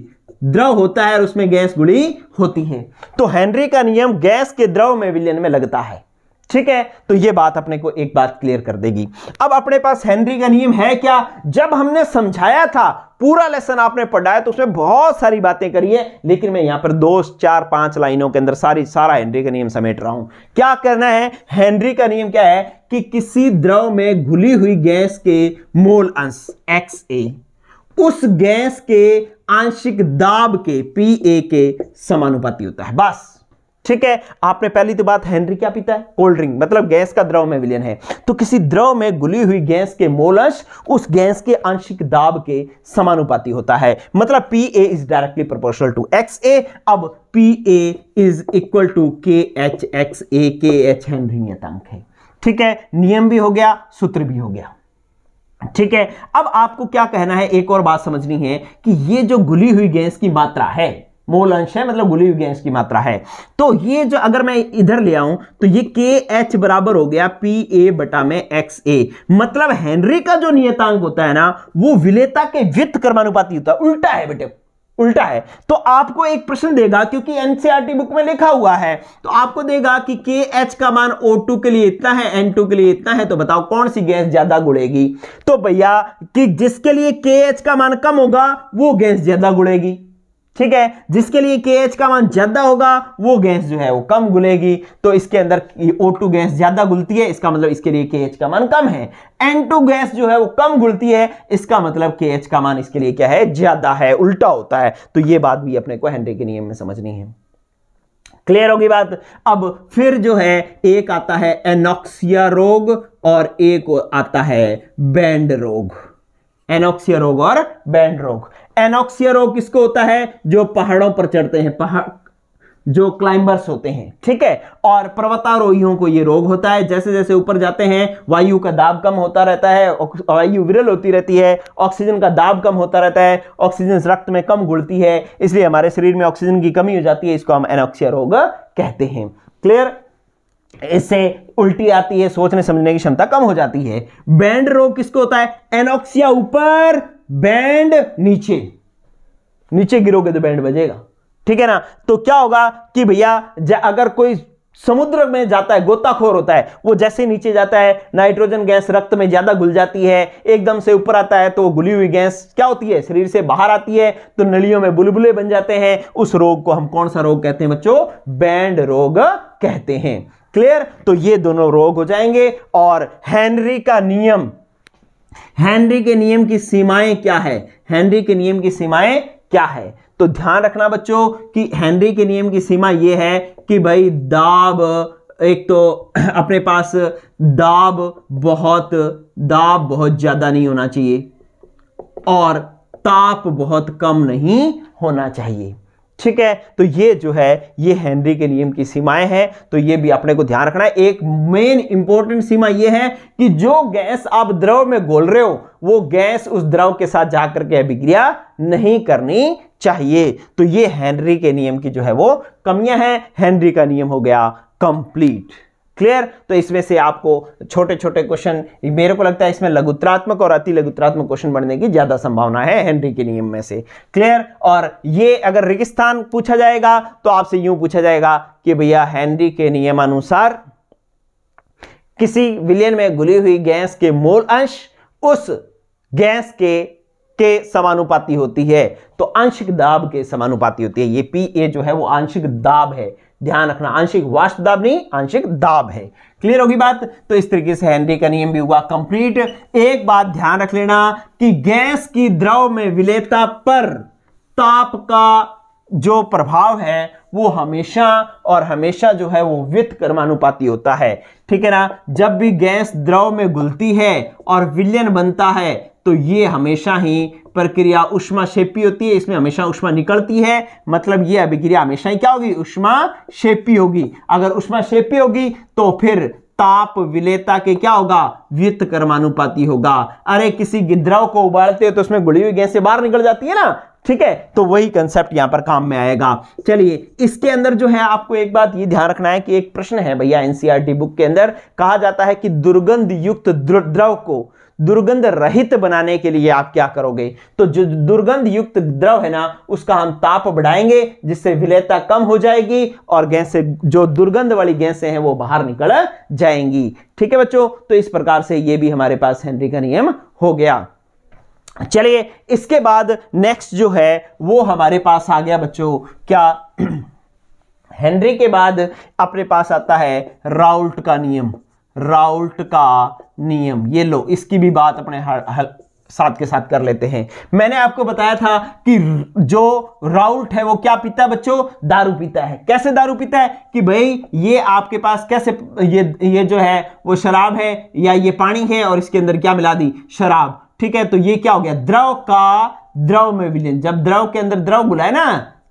द्रव होता है और उसमें गैस गुड़ी होती है तो हेनरी का नियम गैस के द्रव में विलयन में लगता है ठीक है तो ये बात अपने को एक बात क्लियर कर देगी अब अपने पास हेनरी का नियम है क्या जब हमने समझाया था पूरा लेसन आपने पढ़ाया तो उसमें बहुत सारी बातें करी है लेकिन मैं यहां पर दो चार पांच लाइनों के अंदर सारी सारा हेनरी का नियम समेट रहा हूं क्या करना है हेनरी का नियम क्या है कि किसी द्रव में घुली हुई गैस के मोल अंश एक्स ए उस गैस के आंशिक दाब के पी ए के समानुपाती होता है बस ठीक है आपने पहली तो बात हेनरी क्या पीता है कोल्ड ड्रिंक मतलब गैस का द्रव में विलियन है तो किसी द्रव में गुली हुई गैस के मोलश उस गैस के आंशिक दाब के समानुपाती होता है मतलब P A is directly proportional to X A अब P A is equal to K H X A K H Henry नियतांक तो है ठीक है नियम भी हो गया सूत्र भी हो गया ठीक है अब आपको क्या कहना है एक और बात समझनी है कि ये जो गुली हुई गैस की मात्रा है मोल अंश है मतलब गुली युगी अंश की मात्रा है तो ये जो अगर मैं इधर ले आऊं तो ये के एच बराबर हो गया पी ए बटा में एक्स ए मतलब हेनरी का जो नियतांक होता है ना वो विलेता के वित्त कर्मानुपाती होता है उल्टा है बेटे उल्टा है तो आपको एक प्रश्न देगा क्योंकि एनसीआरटी e बुक में लिखा हुआ है तो आपको देगा कि के एच का मान ओ टू के लिए इतना है एन टू के लिए इतना है तो बताओ कौन सी गैस ज्यादा गुड़ेगी तो भैया कि जिसके लिए के एच का मान कम होगा वो गैस ज्यादा गुड़ेगी ठीक है जिसके लिए के एच का मान ज्यादा होगा वो गैस जो है वो कम गुलेगी तो इसके अंदर ओ टू गैस ज्यादा गुलती है इसका मतलब इसके लिए के एच का मान कम है एन टू गैस जो है वो कम गुलती है इसका मतलब के एच का मान इसके लिए क्या है ज्यादा है उल्टा होता है तो ये बात भी अपने को हेनरी के नियम में समझनी है क्लियर होगी बात अब फिर जो है एक आता है एनोक्सिया रोग और एक आता है बैंड रोग एनोक्सिया रोग और बैंड रोग एनोक्सिया रोग किसको होता है जो पहाड़ों पर चढ़ते हैं पहाड़ जो क्लाइंबर्स होते हैं ठीक है और पर्वतारोहियों को यह रोग होता है जैसे जैसे ऊपर जाते हैं वायु का दाब कम होता रहता है वायु विरल होती रहती है ऑक्सीजन का दाब कम होता रहता है ऑक्सीजन रक्त में कम घुड़ती है इसलिए हमारे शरीर में ऑक्सीजन की कमी हो जाती है इसको हम एनोक्सिया रोग कहते हैं क्लियर इससे उल्टी आती है सोचने समझने की क्षमता कम हो जाती है बैंड रोग किसको होता है एनोक्सिया ऊपर बैंड नीचे नीचे गिरोगे तो बैंड बजेगा ठीक है ना तो क्या होगा कि भैया अगर कोई समुद्र में जाता है गोताखोर होता है वो जैसे नीचे जाता है नाइट्रोजन गैस रक्त में ज्यादा घुल जाती है एकदम से ऊपर आता है तो घुली हुई गैस क्या होती है शरीर से बाहर आती है तो नलियों में बुलबुले बन जाते हैं उस रोग को हम कौन सा रोग कहते हैं बच्चों बैंड रोग कहते हैं क्लियर तो ये दोनों रोग हो जाएंगे और हेनरी का नियम हेनरी के नियम की सीमाएं क्या है हेनरी के नियम की सीमाएं क्या है तो ध्यान रखना बच्चों कि हेनरी के नियम की सीमा यह है कि भाई दाब एक तो अपने पास दाब बहुत दाब बहुत ज्यादा नहीं होना चाहिए और ताप बहुत कम नहीं होना चाहिए ठीक है तो ये जो है ये हेनरी के नियम की सीमाएं हैं तो ये भी अपने को ध्यान रखना है एक मेन इंपॉर्टेंट सीमा ये है कि जो गैस आप द्रव में घोल रहे हो वो गैस उस द्रव के साथ जाकर के अभिक्रिया नहीं करनी चाहिए तो ये हेनरी के नियम की जो है वो कमियां हैं हेनरी का नियम हो गया कंप्लीट क्लियर तो इसमें से आपको छोटे छोटे क्वेश्चन मेरे को लगता है इसमें लघुत्रात्मक और अति लघुत्रात्मक क्वेश्चन बनने की ज़्यादा संभावना है हेनरी के नियम में से क्लियर और ये अगर रेगिस्तान पूछा जाएगा तो आपसे यूं पूछा जाएगा कि भैया हेनरी के नियमानुसार किसी विलियन में घुली हुई गैस के मूल अंश उस गैस के के समानुपाती होती है तो आंशिक दाब के समानुपाती होती है ये पी ए जो है वो आंशिक दाब है ध्यान रखना आंशिक वाष्प दाब नहीं आंशिक दाब है क्लियर होगी बात तो इस तरीके से हेनरी का नियम भी हुआ कंप्लीट एक बात ध्यान रख लेना कि गैस की द्रव में विलेता पर ताप का जो प्रभाव है वो हमेशा और हमेशा जो है वो वित्त कर्मानुपाती होता है ठीक है ना जब भी गैस द्रव में घुलती है और विलयन बनता है तो ये हमेशा ही प्रक्रिया उष्मा शेपी होती है इसमें हमेशा उष्मा निकलती है मतलब ये अभिक्रिया हमेशा ही क्या होगी उष्मा शेपी होगी अगर उष्मा शेपी होगी तो फिर ताप विलेता के क्या होगा व्युत कर्मानुपाती होगा अरे किसी गिद्रव को उबालते हो तो उसमें गुड़ी हुई गैस से बाहर निकल जाती है ना ठीक है तो वही कंसेप्ट यहां पर काम में आएगा चलिए इसके अंदर जो है आपको एक बात ये ध्यान रखना है कि एक प्रश्न है भैया एनसीआरटी बुक e के अंदर कहा जाता है कि दुर्गंध युक्त द्रव को दुर्गंध रहित बनाने के लिए आप क्या करोगे तो जो दुर्गंध युक्त द्रव है ना उसका हम ताप बढ़ाएंगे जिससे विलेयता कम हो जाएगी और गैसें जो दुर्गंध वाली गैसें हैं वो बाहर निकल जाएंगी ठीक है बच्चों तो इस प्रकार से ये भी हमारे पास हेनरी का नियम हो गया चलिए इसके बाद नेक्स्ट जो है वो हमारे पास आ गया बच्चों क्या हेनरी के बाद अपने पास आता है राउल्ट का नियम राउल्ट का नियम ये लो इसकी भी बात अपने हर, हर, साथ के साथ कर लेते हैं मैंने आपको बताया था कि जो राउल्ट है वो क्या पीता है बच्चों दारू पीता है कैसे दारू पीता है कि भाई ये आपके पास कैसे ये ये जो है वो शराब है या ये पानी है और इसके अंदर क्या मिला दी शराब ठीक है तो ये क्या हो गया द्रव का द्रव में विलीन जब द्रव के अंदर द्रव बुलाए ना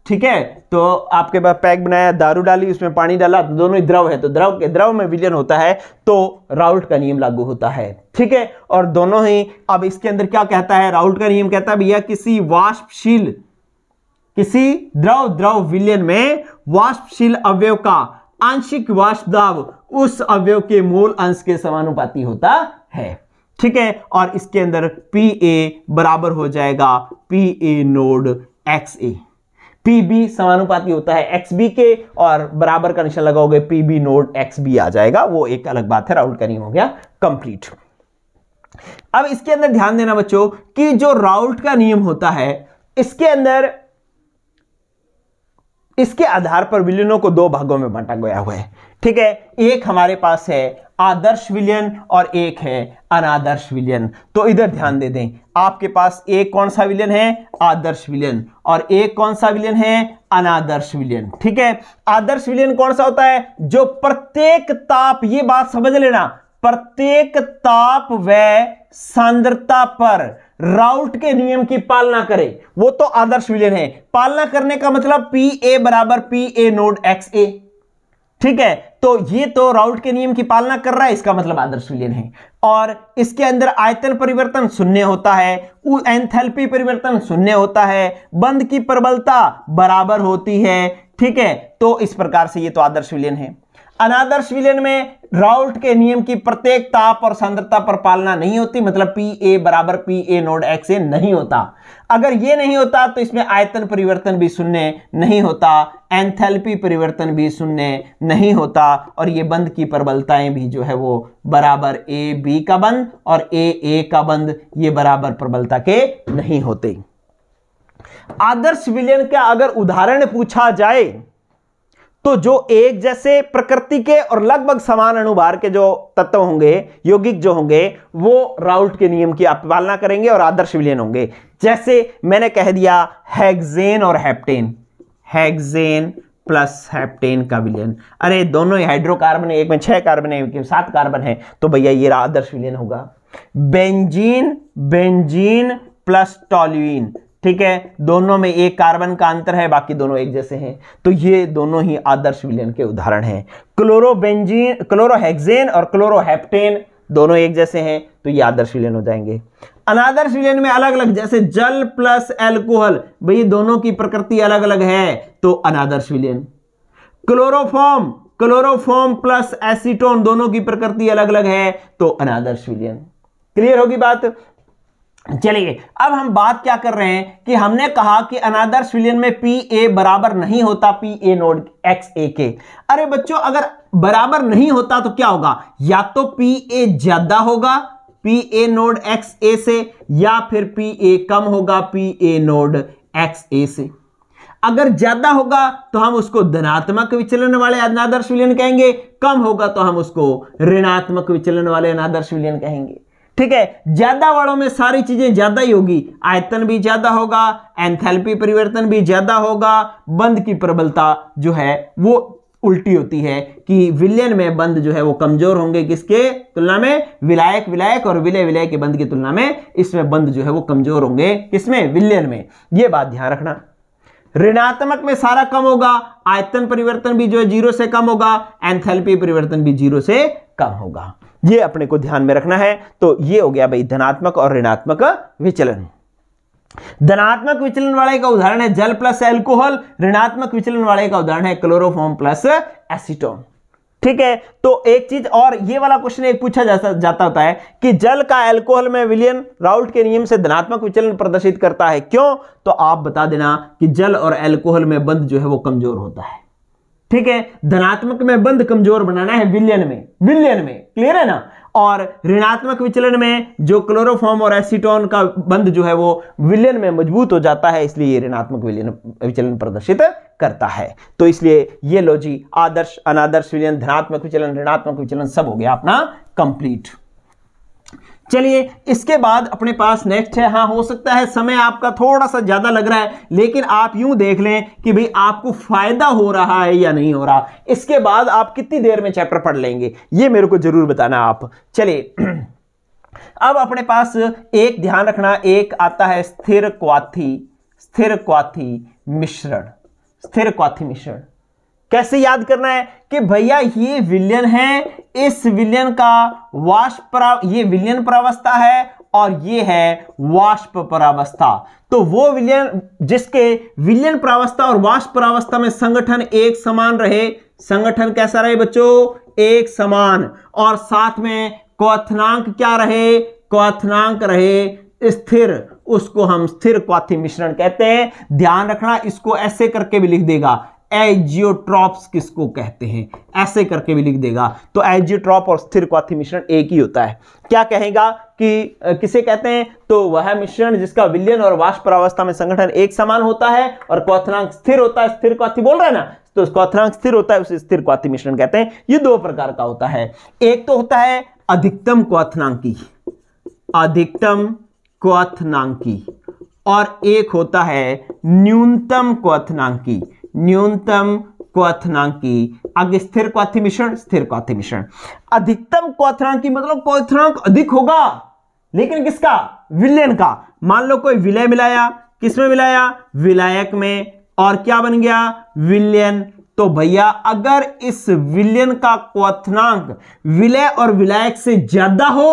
ठीक है तो आपके पास पैक बनाया दारू डाली उसमें पानी डाला तो दोनों ही द्रव है तो द्रव के द्रव में विलयन होता है तो राउल्ट का नियम लागू होता है ठीक है और दोनों ही अब इसके अंदर क्या कहता है राउल्ट का नियम कहता है भैया किसी वाष्पशील किसी द्रव द्रव विलयन में वाष्पशील अवयव का आंशिक वाष्प उस अवयव के मूल अंश के समानुपाती होता है ठीक है और इसके अंदर पी ए बराबर हो जाएगा P A naught X A P B समानुपाती होता है एक्स बी के और बराबर का निशान लगाओगे P B naught X B आ जाएगा वो एक अलग बात है राउल नियम हो गया कंप्लीट अब इसके अंदर ध्यान देना बच्चों कि जो राउल्ट का नियम होता है इसके अंदर इसके आधार पर विलियनों को दो भागों में बांटा गया हुआ है ठीक है एक हमारे पास है आदर्श विलियन और एक है अनादर्श विलियन तो इधर ध्यान दे दें आपके पास एक कौन सा विलियन है आदर्श विलियन और एक कौन सा विलियन है अनादर्श विलियन ठीक है आदर्श विलियन कौन सा होता है जो प्रत्येक ताप ये बात समझ लेना प्रत्येक ताप व सांद्रता पर राउट के नियम की पालना करें वो तो आदर्श विलयन है पालना करने का मतलब पी ए बराबर P A naught X A ठीक है तो ये तो राउट के नियम की पालना कर रहा है इसका मतलब आदर्श विलयन है और इसके अंदर आयतन परिवर्तन शून्य होता है एंथैल्पी परिवर्तन शून्य होता है बंद की प्रबलता बराबर होती है ठीक है तो इस प्रकार से ये तो आदर्श विलयन है अनादर्श विलयन में राउल्ट के नियम की प्रत्येक ताप और सांद्रता पर पालना नहीं होती मतलब पी ए बराबर P A naught X A नहीं होता अगर यह नहीं होता तो इसमें आयतन परिवर्तन भी शून्य नहीं होता एंथैल्पी परिवर्तन भी शून्य नहीं होता और ये बंद की प्रबलताएं भी जो है वो बराबर ए बी का बंद और ए ए का बंद ये बराबर प्रबलता के नहीं होते आदर्श विलयन का अगर उदाहरण पूछा जाए तो जो एक जैसे प्रकृति के और लगभग समान अनुभार के जो तत्व होंगे यौगिक जो होंगे वो राउल्ट के नियम की आप पालना करेंगे और आदर्श विलयन होंगे जैसे मैंने कह दिया हैगजेन और हैप्टेन हैगजेन प्लस हैप्टेन का विलयन अरे दोनों ही हाइड्रोकार्बन एक में छह कार्बन है सात कार्बन है तो भैया ये आदर्श विलयन होगा बेंजीन बेंजीन प्लस टॉल्यूइन ठीक है दोनों में एक कार्बन का अंतर है बाकी दोनों एक जैसे हैं तो ये दोनों ही आदर्श विलयन के उदाहरण हैं क्लोरोबेंजीन क्लोरोहेक्सेन और क्लोरोहेप्टेन दोनों एक जैसे हैं तो ये आदर्श विलयन हो जाएंगे अनादर्श विलयन में अलग अलग जैसे जल प्लस एल्कोहल भाई दोनों की प्रकृति अलग अलग है तो अनादर्श विलयन क्लोरोफॉर्म क्लोरोफॉर्म प्लस एसीटोन दोनों की प्रकृति अलग अलग है तो अनादर्श विलयन क्लियर होगी बात चलिए अब हम बात क्या कर रहे हैं कि हमने कहा कि अनादर विलियन में पी ए बराबर नहीं होता P A naught X A के अरे बच्चों अगर बराबर नहीं होता तो क्या होगा या तो पी ए ज्यादा होगा P A naught X A से या फिर पी ए कम होगा P A naught X A से अगर ज्यादा होगा तो हम उसको धनात्मक विचलन वाले अनादर्श विलियन कहेंगे कम होगा तो हम उसको ऋणात्मक विचलन वाले अनादर्श विलियन कहेंगे ठीक है ज्यादा वालों में सारी चीजें ज्यादा ही होगी आयतन भी ज्यादा होगा एंथैल्पी परिवर्तन भी ज्यादा होगा बंद की प्रबलता जो है वो उल्टी होती है कि विलयन में बंद जो है वो कमजोर होंगे किसके तुलना में विलायक विलायक और विलय विलय के बंद की तुलना में इसमें बंद जो है वो कमजोर होंगे किसमें विलयन में ये बात ध्यान रखना ऋणात्मक में सारा कम होगा आयतन परिवर्तन भी जो है जीरो से कम होगा एंथेल्पी परिवर्तन भी जीरो से कम होगा ये अपने को ध्यान में रखना है तो ये हो गया भाई धनात्मक और ऋणात्मक विचलन धनात्मक विचलन वाले का उदाहरण है जल प्लस एल्कोहल ऋणात्मक विचलन वाले का उदाहरण है क्लोरोफॉर्म प्लस एसिटोन ठीक है तो एक चीज और ये वाला क्वेश्चन एक पूछा जाता जाता होता है कि जल का एल्कोहल में विलियन राउल्ट के नियम से धनात्मक विचलन प्रदर्शित करता है क्यों तो आप बता देना कि जल और एल्कोहल में बंद जो है वो कमजोर होता है ठीक है धनात्मक में बंद कमजोर बनाना है विलियन में विलियन में क्लियर है ना और ऋणात्मक विचलन में जो क्लोरोफॉर्म और एसिटोन का बंद जो है वो विलियन में मजबूत हो जाता है इसलिए ये ऋणात्मक विलियन विचलन प्रदर्शित करता है तो इसलिए ये लो जी आदर्श अनादर्श विलियन धनात्मक विचलन ऋणात्मक विचलन सब हो गया अपना कंप्लीट चलिए इसके बाद अपने पास नेक्स्ट है हाँ हो सकता है समय आपका थोड़ा सा ज़्यादा लग रहा है लेकिन आप यूं देख लें कि भाई आपको फ़ायदा हो रहा है या नहीं हो रहा इसके बाद आप कितनी देर में चैप्टर पढ़ लेंगे ये मेरे को ज़रूर बताना आप चलिए अब अपने पास एक ध्यान रखना एक आता है स्थिर क्वाथी स्थिर क्वाथी मिश्रण स्थिर क्वाथी मिश्रण कैसे याद करना है कि भैया ये विलियन है इस विलियन का वाष्प ये विलियन प्रावस्था है और ये है वाष्प परावस्था तो वो विलियन जिसके विलियन प्रावस्था और वाष्प परावस्था में संगठन एक समान रहे संगठन कैसा रहे बच्चों एक समान और साथ में क्वनांक क्या रहे क्वनांक रहे स्थिर उसको हम स्थिर क्वाथी मिश्रण कहते हैं ध्यान रखना इसको ऐसे करके भी लिख देगा एजियोट्रॉप किसको कहते हैं ऐसे करके भी लिख देगा तो एजियोट्रॉप और स्थिर क्वाथी मिश्रण एक ही होता है क्या कहेगा कि किसे कहते हैं तो वह मिश्रण जिसका विलियन और वाष्प अवस्था में संगठन एक समान होता है और क्वनांक स्थिर होता है स्थिर क्वाथी बोल रहे हैं ना तो क्वनांक स्थिर होता है उसे स्थिर क्वाथी मिश्रण कहते हैं ये दो प्रकार का होता है एक तो होता है अधिकतम क्वनांकी अधिकतम क्वनांकी और एक होता है न्यूनतम क्वनांकी न्यूनतम क्वथनांकी आगे स्थिर क्वाथी मिश्रण स्थिर क्वाथी मिश्रण अधिकतम क्वथनांकी मतलब क्वथनांक अधिक होगा लेकिन किसका विलयन का मान लो कोई विलय मिलाया किसमें मिलाया विलायक में और क्या बन गया विलयन तो भैया अगर इस विलयन का क्वथनांक विलय और विलायक से ज्यादा हो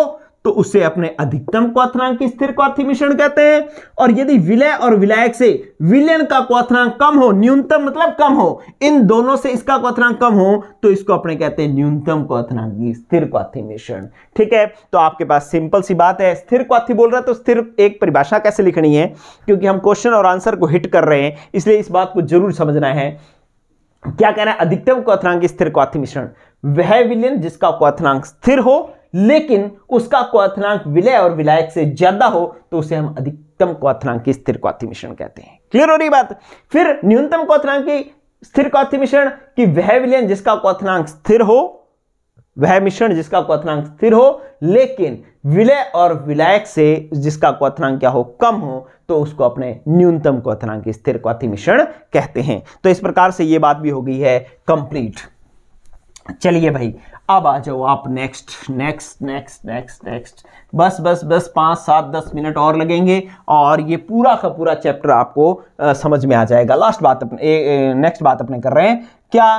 तो उसे अपने अधिकतम क्वाथनांक स्थिर क्वाथी मिश्रण कहते हैं और यदि विलय और विलायक से विलयन का क्वाथनांक कम हो न्यूनतम मतलब कम हो इन दोनों से इसका क्वाथनांक कम हो तो इसको अपने कहते हैं न्यूनतम क्वाथनांक स्थिर क्वाथी मिश्रण ठीक है तो आपके पास सिंपल सी बात है स्थिर क्वाथी बोल रहा तो स्थिर एक परिभाषा कैसे लिखनी है क्योंकि हम क्वेश्चन और आंसर को हिट कर रहे हैं इसलिए इस बात को जरूर समझना है क्या कहना है अधिकतम क्वाथनांक स्थिर क्वाथी मिश्रण वह विलयन जिसका क्वाथनांक स्थिर हो लेकिन उसका क्वाथनांक विलय और विलायक से ज्यादा हो तो उसे हम अधिकतम क्वाथनांक स्थिर क्वाथी मिश्रण कहते हैं क्लियर हो रही बात फिर न्यूनतम क्वाथनांक की स्थिर क्वाथी मिश्रण की वह विलयन जिसका क्वाथनांक स्थिर हो वह मिश्रण जिसका क्वथनांक स्थिर हो लेकिन विलय और विलायक से जिसका क्वथनांक क्या हो कम हो तो उसको अपने न्यूनतम क्वथनांक स्थिर क्वाथी मिश्रण कहते हैं तो इस प्रकार से ये बात भी हो गई है कंप्लीट चलिए भाई अब आ जाओ आप next next next next next बस बस बस पाँच सात दस मिनट और लगेंगे और ये पूरा का पूरा चैप्टर आपको आ, समझ में आ जाएगा लास्ट बात अपने नेक्स्ट बात अपने कर रहे हैं क्या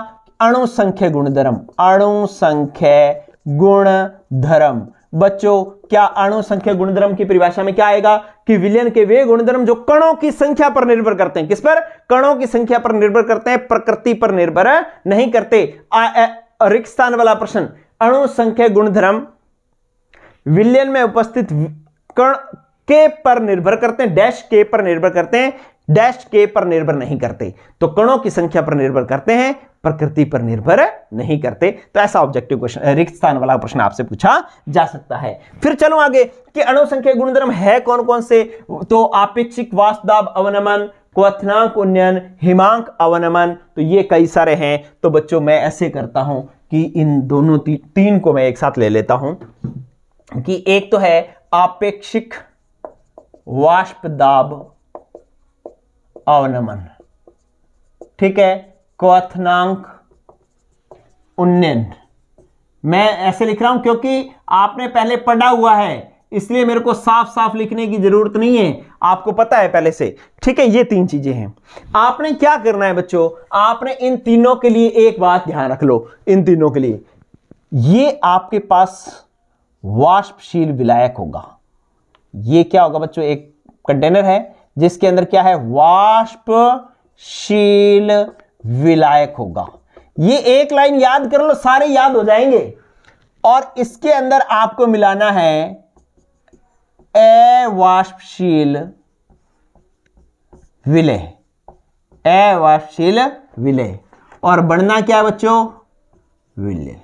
अणुसंख्य गुणधर्म अणुसंख्य गुणधर्म बच्चों क्या अणुसंख्य गुणधर्म की परिभाषा में क्या आएगा कि विलयन के वे गुणधर्म जो कणों की संख्या पर निर्भर करते हैं किस पर कणों की संख्या पर निर्भर करते हैं प्रकृति पर निर्भर नहीं करते आ, आ, रिक्त स्थान वाला प्रश्न अणु संख्या गुणधर्म विलयन में उपस्थित कण के पर निर्भर करते हैं डैश के पर निर्भर करते हैं डैश के पर निर्भर नहीं करते तो कणों की संख्या पर निर्भर करते हैं प्रकृति पर निर्भर नहीं करते तो ऐसा ऑब्जेक्टिव क्वेश्चन रिक्त स्थान वाला प्रश्न आपसे पूछा जा सकता है फिर चलो आगे कि अणुसंख्या गुणधर्म है कौन कौन से तो आपेक्षिक वास्तव अवनमन क्वनाक उन्नयन हिमांक अवनमन तो ये कई सारे हैं तो बच्चों मैं ऐसे करता हूं कि इन दोनों ती, तीन को मैं एक साथ ले लेता हूं कि एक तो है आपेक्षिक वाष्प दाब अवनमन ठीक है क्वनाक उन्नयन मैं ऐसे लिख रहा हूं क्योंकि आपने पहले पढ़ा हुआ है इसलिए मेरे को साफ साफ लिखने की ज़रूरत नहीं है आपको पता है पहले से ठीक है ये तीन चीज़ें हैं आपने क्या करना है बच्चों आपने इन तीनों के लिए एक बात ध्यान रख लो इन तीनों के लिए ये आपके पास वाष्पशील विलायक होगा ये क्या होगा बच्चों एक कंटेनर है जिसके अंदर क्या है वाष्पशील विलायक होगा ये एक लाइन याद कर लो सारे याद हो जाएंगे और इसके अंदर आपको मिलाना है अवाष्पशील विलय अवाष्पशील विलय और बढ़ना क्या है बच्चों विलय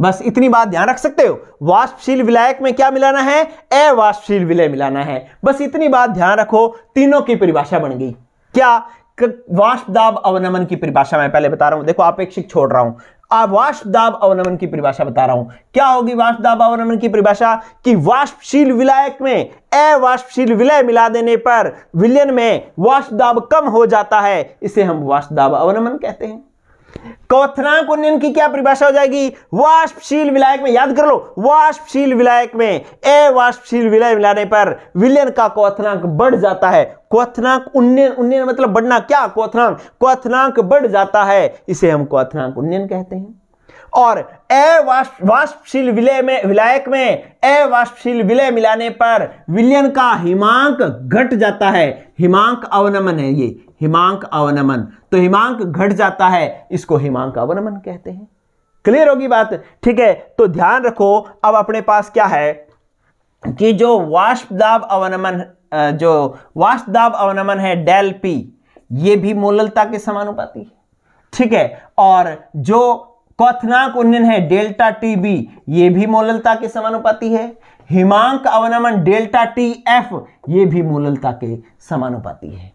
बस इतनी बात ध्यान रख सकते हो वाष्पशील विलायक में क्या मिलाना है अवाष्पशील विलय मिलाना है बस इतनी बात ध्यान रखो तीनों की परिभाषा बन गई क्या वाष्प दाब अवनमन की परिभाषा मैं पहले बता रहा हूं देखो आप एक शिक छोड़ रहा हूं आप वाष्प दाब अवनमन की परिभाषा बता रहा हूं क्या होगी वाष्प दाब अवनमन की परिभाषा कि वाष्पशील विलायक में अवाष्पशील विलय मिला देने पर विलयन में वाष्प दाब कम हो जाता है इसे हम वाष्प दाब अवनमन कहते हैं क्वथनांक उन्नयन की क्या परिभाषा हो जाएगी वाष्पशील विलायक में याद कर लो वाष्पशील विलायक में ए वाष्पशील विलय मिलाने पर विलयन का कोथनाक बढ़ जाता है कोथनाक उन्नयन उन्नयन मतलब बढ़ना क्या कोथनाक कोथनाक बढ़ जाता है इसे हम कोथनाक उन्नयन कहते हैं और ए वाष्पशील विलय में विलायक में ए वाष्पशील विलय मिलाने पर विलयन का हिमांक घट जाता है हिमांक अवनमन है ये हिमांक अवनमन तो हिमांक घट जाता है इसको हिमांक अवनमन कहते हैं क्लियर होगी बात ठीक है तो ध्यान रखो अब अपने पास क्या है कि जो वाष्पदाब अवनमन जो वाष्पदाब अवनमन है डेल पी ये भी मोललता के समानुपाती है ठीक है और जो कथनाक उन्नयन है डेल्टा टी बी ये भी मोललता के समानुपाती है हिमांक अवनमन डेल्टा टी एफ ये भी मोललता के समानुपाती है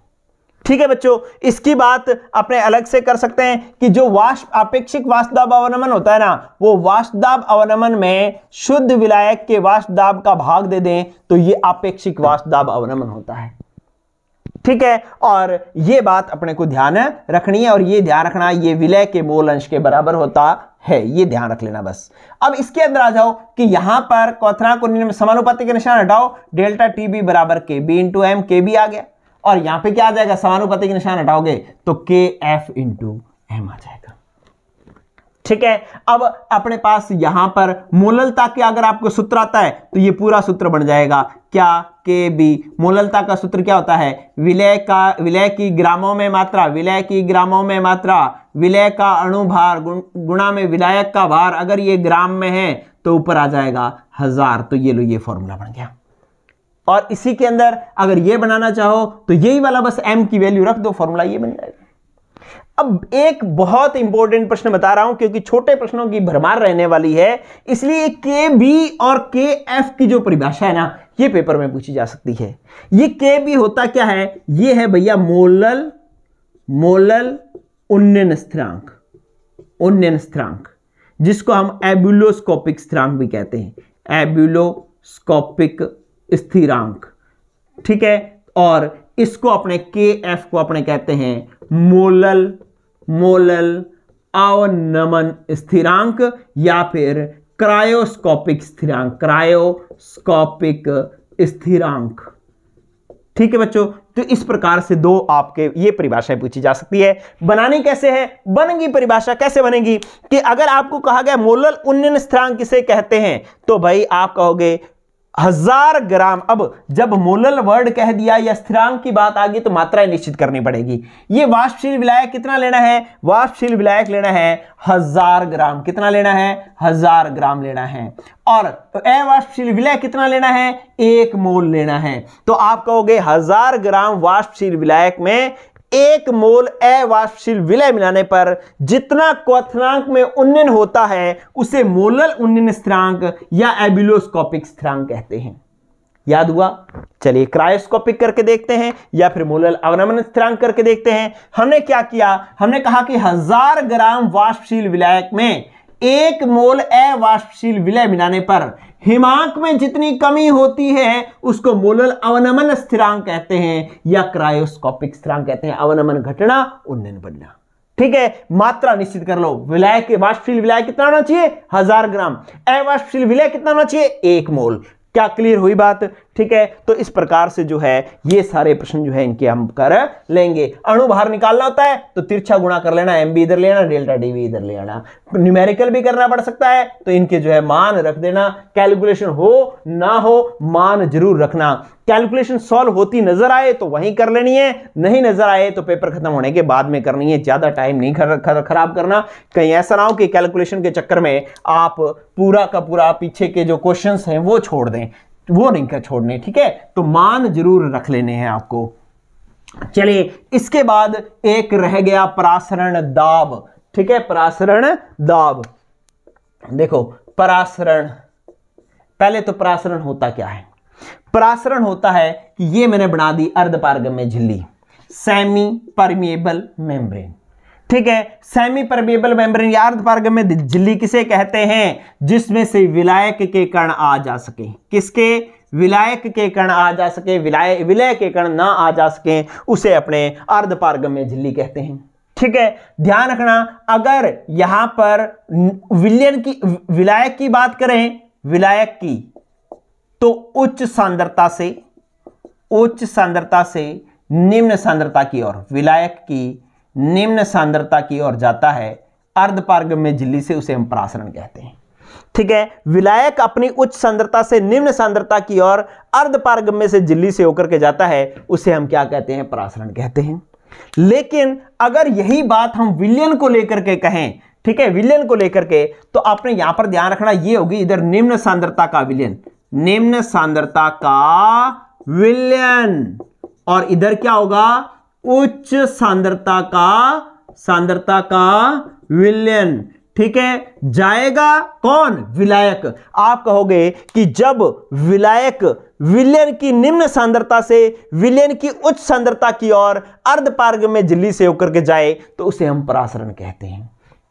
ठीक है बच्चों इसकी बात अपने अलग से कर सकते हैं कि जो वाष्प अपेक्षिक वाष्पदाब अवनमन होता है ना वो वाष्पदाब अवनमन में शुद्ध विलायक के वाष्पदाब का भाग दे दें तो ये अपेक्षिक वाष्पदाब अवनमन होता है ठीक है और ये बात अपने को ध्यान रखनी है और ये ध्यान रखना ये विलय के मोल अंश के बराबर होता है ये ध्यान रख लेना बस अब इसके अंदर आ जाओ कि यहां पर कौथरा को समानुपाति के निशान हटाओ डेल्टा टी बी बराबर K B into M K B आ गया और यहां पे क्या आ जाएगा समानुपाति के निशान हटाओगे तो के एफ इंटू एम आ जाएगा ठीक है अब अपने पास यहां पर मोललता के अगर आपको सूत्र आता है तो ये पूरा सूत्र बन जाएगा क्या के बी मोललता का सूत्र क्या होता है विलय का विलय की ग्रामों में मात्रा विलय की ग्रामों में मात्रा विलय का अणुभार गुण, गुणा में विलायक का भार अगर ये ग्राम में है तो ऊपर आ जाएगा हजार तो ये लो ये फॉर्मूला बन गया और इसी के अंदर अगर ये बनाना चाहो तो यही वाला बस एम की वैल्यू रख दो फॉर्मूला ये बन जाएगा अब एक बहुत इंपॉर्टेंट प्रश्न बता रहा हूं क्योंकि छोटे प्रश्नों की भरमार रहने वाली है इसलिए के बी और के एफ की जो परिभाषा है ना ये पेपर में पूछी जा सकती है ये के बी होता क्या है ये है भैया मोलल मोलल उन्नयन स्थिरांक उन्नयन स्थिरांक जिसको हम एबुलोस्कोपिक स्थिरांक भी कहते हैं एबुलोस्कोपिक स्थिरांक ठीक है और इसको अपने के एफ को अपने कहते हैं मोलल मोलल अवनमन स्थिरांक या फिर क्रायोस्कोपिक स्थिरांक क्रायोस्कोपिक स्थिरांक ठीक है बच्चों तो इस प्रकार से दो आपके ये परिभाषाएं पूछी जा सकती है बनानी कैसे है बनेगी परिभाषा कैसे बनेगी कि अगर आपको कहा गया मोलल उन्नयन स्थिरांक किसे कहते हैं तो भाई आप कहोगे हजार ग्राम अब जब मोलल वर्ड कह दिया या स्थिरांक की बात आ गई तो मात्राएं निश्चित करनी पड़ेगी ये वाष्पशील विलायक कितना लेना है वाष्पशील विलायक लेना है हजार ग्राम कितना लेना है हजार ग्राम लेना है और अवाष्पशील विलायक कितना लेना है एक मोल लेना है तो आप कहोगे हजार ग्राम वाष्पशील विलायक में एक मोल अवाष्पशील विलय मिलाने पर जितना क्वथनांक में उन्नयन होता है उसे मोलल उन्नयन स्थिरांक या एबिलोस्कोपिक स्थिरांक कहते हैं याद हुआ चलिए क्रायोस्कोपिक करके देखते हैं या फिर मोलल अवनमन स्थिरांक करके देखते हैं हमने क्या किया हमने कहा कि हजार ग्राम वाष्पशील विलायक में एक मोल अवाष्पशील विलय मिलाने पर हिमांक में जितनी कमी होती है उसको मोलल अवनमन स्थिरांक कहते हैं या क्रायोस्कोपिक स्थिरांक कहते हैं अवनमन घटना उन्नयन बढ़ना ठीक है मात्रा निश्चित कर लो विलय के वाष्पशील विलय कितना होना चाहिए हजार ग्राम अवाष्पशील विलय कितना होना चाहिए एक मोल क्या क्लियर हुई बात ठीक है तो इस प्रकार से जो है ये सारे प्रश्न जो है इनके हम कर लेंगे अणु बाहर निकालना होता है तो तिरछा गुणा कर लेना एम बी इधर लेना डेल्टा डी भी इधर लेना न्यूमेरिकल भी करना पड़ सकता है तो इनके जो है मान रख देना कैलकुलेशन हो ना हो मान जरूर रखना कैलकुलेशन सॉल्व होती नजर आए तो वहीं कर लेनी है नहीं नजर आए तो पेपर खत्म होने के बाद में करनी है ज्यादा टाइम नहीं खर, खर, खराब करना कहीं ऐसा ना हो कि कैलकुलेशन के चक्कर में आप पूरा का पूरा पीछे के जो क्वेश्चंस हैं वो छोड़ दें वो नहीं कर छोड़ने ठीक है तो मान जरूर रख लेने हैं आपको चलिए इसके बाद एक रह गया परासरण दाब ठीक है परासरण दाब देखो परासरण पहले तो परासरण होता क्या है परासरण होता है कि ये मैंने बना दी अर्धपारगम्य झिल्ली सेमी परमिएबल मेम्ब्रेन ठीक है सेमी परमेबल मेम्ब्रेन या पारगम में झिल्ली किसे कहते हैं जिसमें से विलायक के कण आ जा सके किसके विलायक के कण आ जा सके विलाय विलय के कण ना आ जा सके उसे अपने अर्ध में झिल्ली कहते हैं ठीक है ध्यान रखना अगर यहां पर विलयन की विलायक की बात करें विलायक की तो उच्च सांद्रता से उच्च सांद्रता से निम्न सांद्रता की ओर विलायक की निम्न सांद्रता की ओर जाता है अर्धपारगम्य में झिल्ली से उसे हम परासरण कहते हैं ठीक है विलायक अपनी उच्च सांद्रता से निम्न सांद्रता की ओर में से झिल्ली से होकर के जाता है उसे हम क्या कहते हैं परासरण कहते हैं लेकिन अगर यही बात हम विलियन को लेकर के कहें ठीक है विलियन को लेकर के तो आपने यहां पर ध्यान रखना यह होगी इधर निम्न सांद्रता का विलियन निम्न सांद्रता का विलियन और इधर क्या होगा उच्च सांद्रता का सांद्रता का विलयन ठीक है जाएगा कौन विलायक आप कहोगे कि जब विलायक विलयन की निम्न सांद्रता से विलयन की उच्च सांद्रता की ओर अर्धपार्ग में झिल्ली से होकर के जाए तो उसे हम परासरण कहते हैं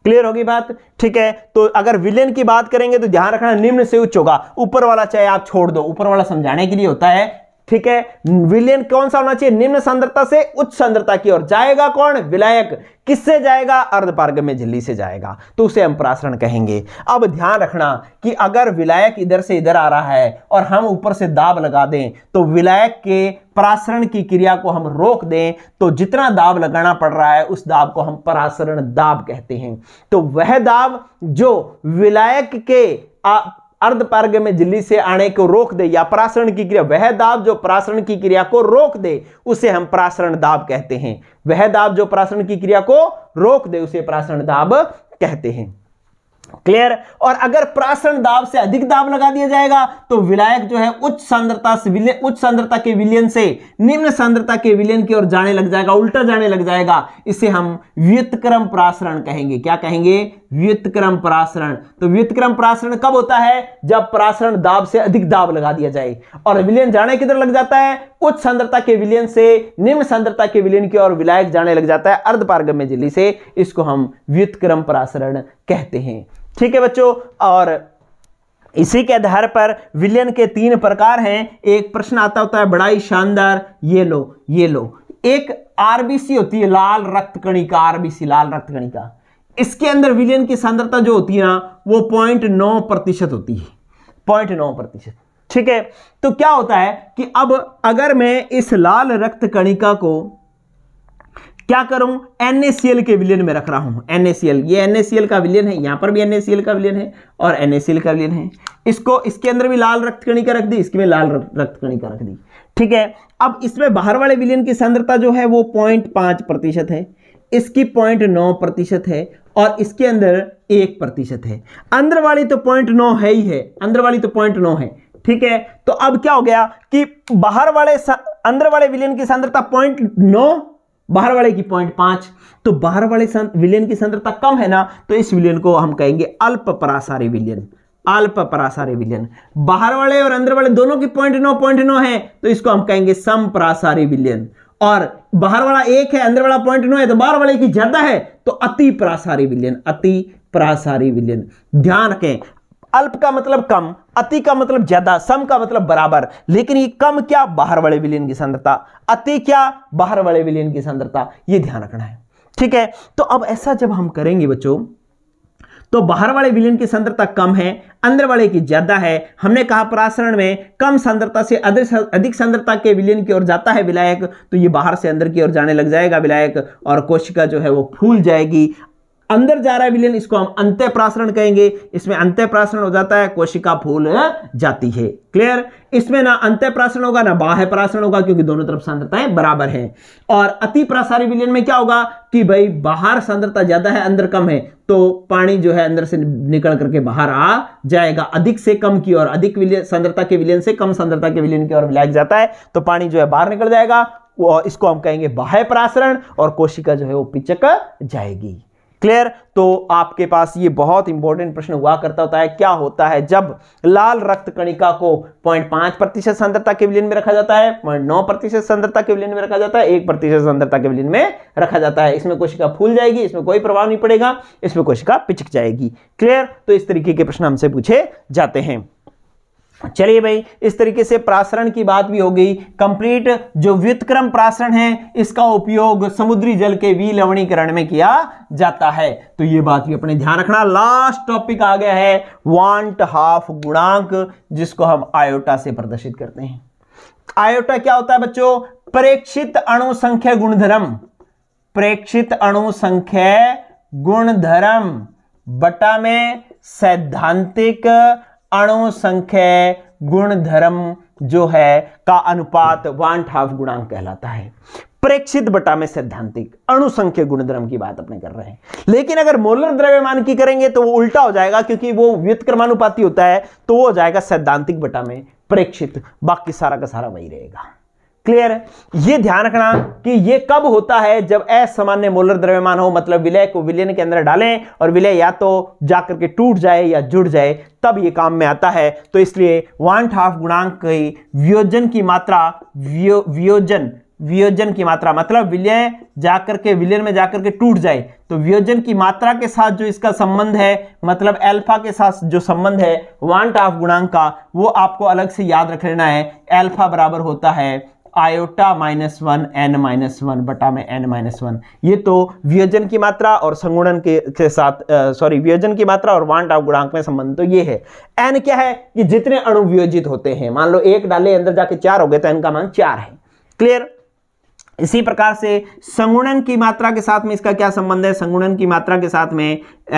क्लियर होगी बात ठीक है तो अगर विलयन की बात करेंगे तो ध्यान रखना निम्न से उच्च होगा ऊपर वाला चाहे आप छोड़ दो ऊपर वाला समझाने के लिए होता है ठीक है विलयन कौन सा होना चाहिए निम्न सांद्रता से उच्च सांद्रता की ओर जाएगा कौन विलायक किससे जाएगा अर्धपार्ग में झिल्ली से जाएगा तो उसे हम प्रासरण कहेंगे अब ध्यान रखना कि अगर विलायक इधर से इधर आ रहा है और हम ऊपर से दाब लगा दें तो विलायक के प्रासरण की क्रिया को हम रोक दें तो जितना दाब लगाना पड़ रहा है उस दाब को हम प्रासरण दाब कहते हैं तो वह दाब जो विलायक के आ, अर्धपारग में झिल्ली से आने को रोक दे या प्रासरण की क्रिया वह दाब जो प्रासरण की क्रिया को रोक दे उसे हम प्रासरण दाब कहते हैं वह दाब जो प्रासरण की क्रिया को रोक दे उसे प्रासरण दाब कहते हैं क्लियर और अगर प्राशन दाब से अधिक दाब लगा दिया जाएगा तो विलायक जो है उच्च सांद्रता से उच्च सांद्रता के विलयन से निम्न सांद्रता के विलयन की ओर जाने लग जाएगा उल्टा जाने लग जाएगा इसे हम व्युतक्रम प्राशरण कहेंगे क्या कहेंगे व्युतक्रम प्राशरण तो व्युतक्रम प्राशरण कब होता है जब प्राशरण दाब से अधिक दाब लगा दिया जाए और विलयन जाने किधर लग जाता है उच्च सांद्रता के विलयन से निम्न सांद्रता के विलयन की ओर विलायक जाने लग जाता है अर्धपारगम्य झिल्ली से इसको हम व्युतक्रम प्राशरण कहते हैं ठीक है बच्चों और इसी के आधार पर विलयन के तीन प्रकार हैं एक प्रश्न आता होता है बड़ा ही शानदार ये लो ये लो एक आरबीसी होती है लाल रक्त कणिका आरबीसी लाल रक्त कणिका इसके अंदर विलयन की सांद्रता जो होती है ना वो पॉइंट नौ प्रतिशत होती है पॉइंट नौ प्रतिशत ठीक है तो क्या होता है कि अब अगर मैं इस लाल रक्त कणिका को क्या करूं एनएसीएल के विलियन में रख रहा हूं एनएसीएल ये एनएसीएल का विलियन है यहां पर भी एनएसीएल का विलियन है और एनएसीएल का विलियन है इसको इसके अंदर भी लाल रक्तकणिका रख दी इसके में लाल रक्तकणिका रख दी ठीक है अब इसमें बाहर वाले विलियन की सांद्रता जो है वो पॉइंट पांच प्रतिशत है इसकी पॉइंट नौ प्रतिशत है और इसके अंदर एक प्रतिशत है अंदर वाली तो पॉइंट नौ है ही है अंदर वाली तो पॉइंट नौ है ठीक है तो अब क्या हो गया कि बाहर वाले अंदर वाले विलियन की सांद्रता पॉइंट नौ बाहर वाले की पॉइंट पांच तो बाहर वाले विलियन की सांद्रता कम है ना तो इस विलियन को हम कहेंगे अल्प परासारी विलियन अल्प परासारी विलियन बाहर वाले और अंदर वाले दोनों की पॉइंट नौ पॉइंट नौ है तो इसको हम कहेंगे सम परासारी विलियन और बाहर वाला एक है अंदर वाला पॉइंट नौ है तो बाहर वाले की ज्यादा है तो अति परासारी विलियन अति परासारी विलियन ध्यान रखें अल्प का मतलब कम अति का मतलब ज्यादा सम का मतलब बराबर लेकिन ये कम क्या बाहर वाले विलियन की सांद्रता अति क्या बाहर वाले विलियन की सांद्रता ये ध्यान रखना है ठीक है तो अब ऐसा जब हम करेंगे बच्चों तो बाहर वाले विलियन की सांद्रता कम है अंदर वाले की ज्यादा है हमने कहा परासरण में कम सांद्रता से अधिक सांद्रता के विलियन की ओर जाता है विलायक तो ये बाहर से अंदर की ओर जाने लग जाएगा विलायक और कोशिका जो है वो फूल जाएगी अंदर जा रहा है विलियन इसको हम अंत्य प्रासरण कहेंगे इसमें अंत्य प्रासरण हो जाता है कोशिका फूल जाती है क्लियर इसमें ना अंत्य प्रासरण होगा ना बाह्य प्रासरण होगा क्योंकि दोनों तरफ सांद्रताएं बराबर हैं और अति प्रासारी विलयन में क्या होगा कि भाई बाहर सांद्रता ज्यादा है अंदर कम है तो पानी जो है अंदर से निकल करके बाहर आ जाएगा अधिक से कम की ओर अधिक सांद्रता के विलियन से कम सांद्रता के विलियन की ओर मिलाया जाता है तो पानी जो है बाहर निकल जाएगा इसको हम कहेंगे बाह्य प्रासरण और कोशिका जो है वो पिचक जाएगी क्लियर तो आपके पास ये बहुत इंपॉर्टेंट प्रश्न हुआ करता होता है क्या होता है जब लाल रक्त कणिका को 0.5 प्रतिशत सांद्रता के विलीन में रखा जाता है 0.9 प्रतिशत सांद्रता के विलीन में रखा जाता है एक प्रतिशत सांद्रता के विलीन में रखा जाता है इसमें कोशिका फूल जाएगी इसमें कोई प्रभाव नहीं पड़ेगा इसमें कोशिका पिचक जाएगी क्लियर तो इस तरीके के प्रश्न हमसे पूछे जाते हैं चलिए भाई इस तरीके से प्रासरण की बात भी हो गई कंप्लीट जो व्युतक्रम प्रासरण है इसका उपयोग समुद्री जल के विलवणीकरण में किया जाता है तो ये बात भी अपने ध्यान रखना लास्ट टॉपिक आ गया है वांट हाफ गुणांक जिसको हम आयोटा से प्रदर्शित करते हैं आयोटा क्या होता है बच्चों प्रेक्षित अणु संख्या गुणधर्म प्रेक्षित अणु संख्या गुणधर्म बटा में सैद्धांतिक अणुसंख्य गुणधर्म जो है का अनुपात वन हाफ गुणांक कहलाता है प्रेक्षित बटा में सैद्धांतिक अणुसंख्य गुणधर्म की बात अपने कर रहे हैं लेकिन अगर मोलर द्रव्यमान की करेंगे तो वो उल्टा हो जाएगा क्योंकि वो क्रमानुपाती होता है तो वो हो जाएगा सैद्धांतिक बटा में प्रेक्षित बाकी सारा का सारा वही रहेगा क्लियर है ये ध्यान रखना कि ये कब होता है जब असामान्य मोलर द्रव्यमान हो मतलब विलय को विलयन के अंदर डालें और विलय या तो जाकर के टूट जाए या जुड़ जाए तब ये काम में आता है तो इसलिए वन हाफ गुणांक की वियोजन की मात्रा वियोजन वियोजन की मात्रा मतलब विलय जाकर के विलयन में जाकर के टूट जाए तो वियोजन की मात्रा के साथ जो इसका संबंध है मतलब अल्फा के साथ जो संबंध है वन हाफ गुणांक का वो आपको अलग से याद रख लेना है अल्फा बराबर होता है iota minus one N minus one बटा में एन माइनस वन ये तो व्यजन की मात्रा और संगुणन के, के साथ सॉरी व्यजन की मात्रा और वांट आव गुणांक में संबंध तो ये है एन क्या है कि जितने अणु वियोजित होते हैं मान लो एक डाले अंदर जाके चार हो गए तो एन का मान चार है क्लियर इसी प्रकार से संगुणन की मात्रा के साथ में इसका क्या संबंध है संगुणन की मात्रा के साथ में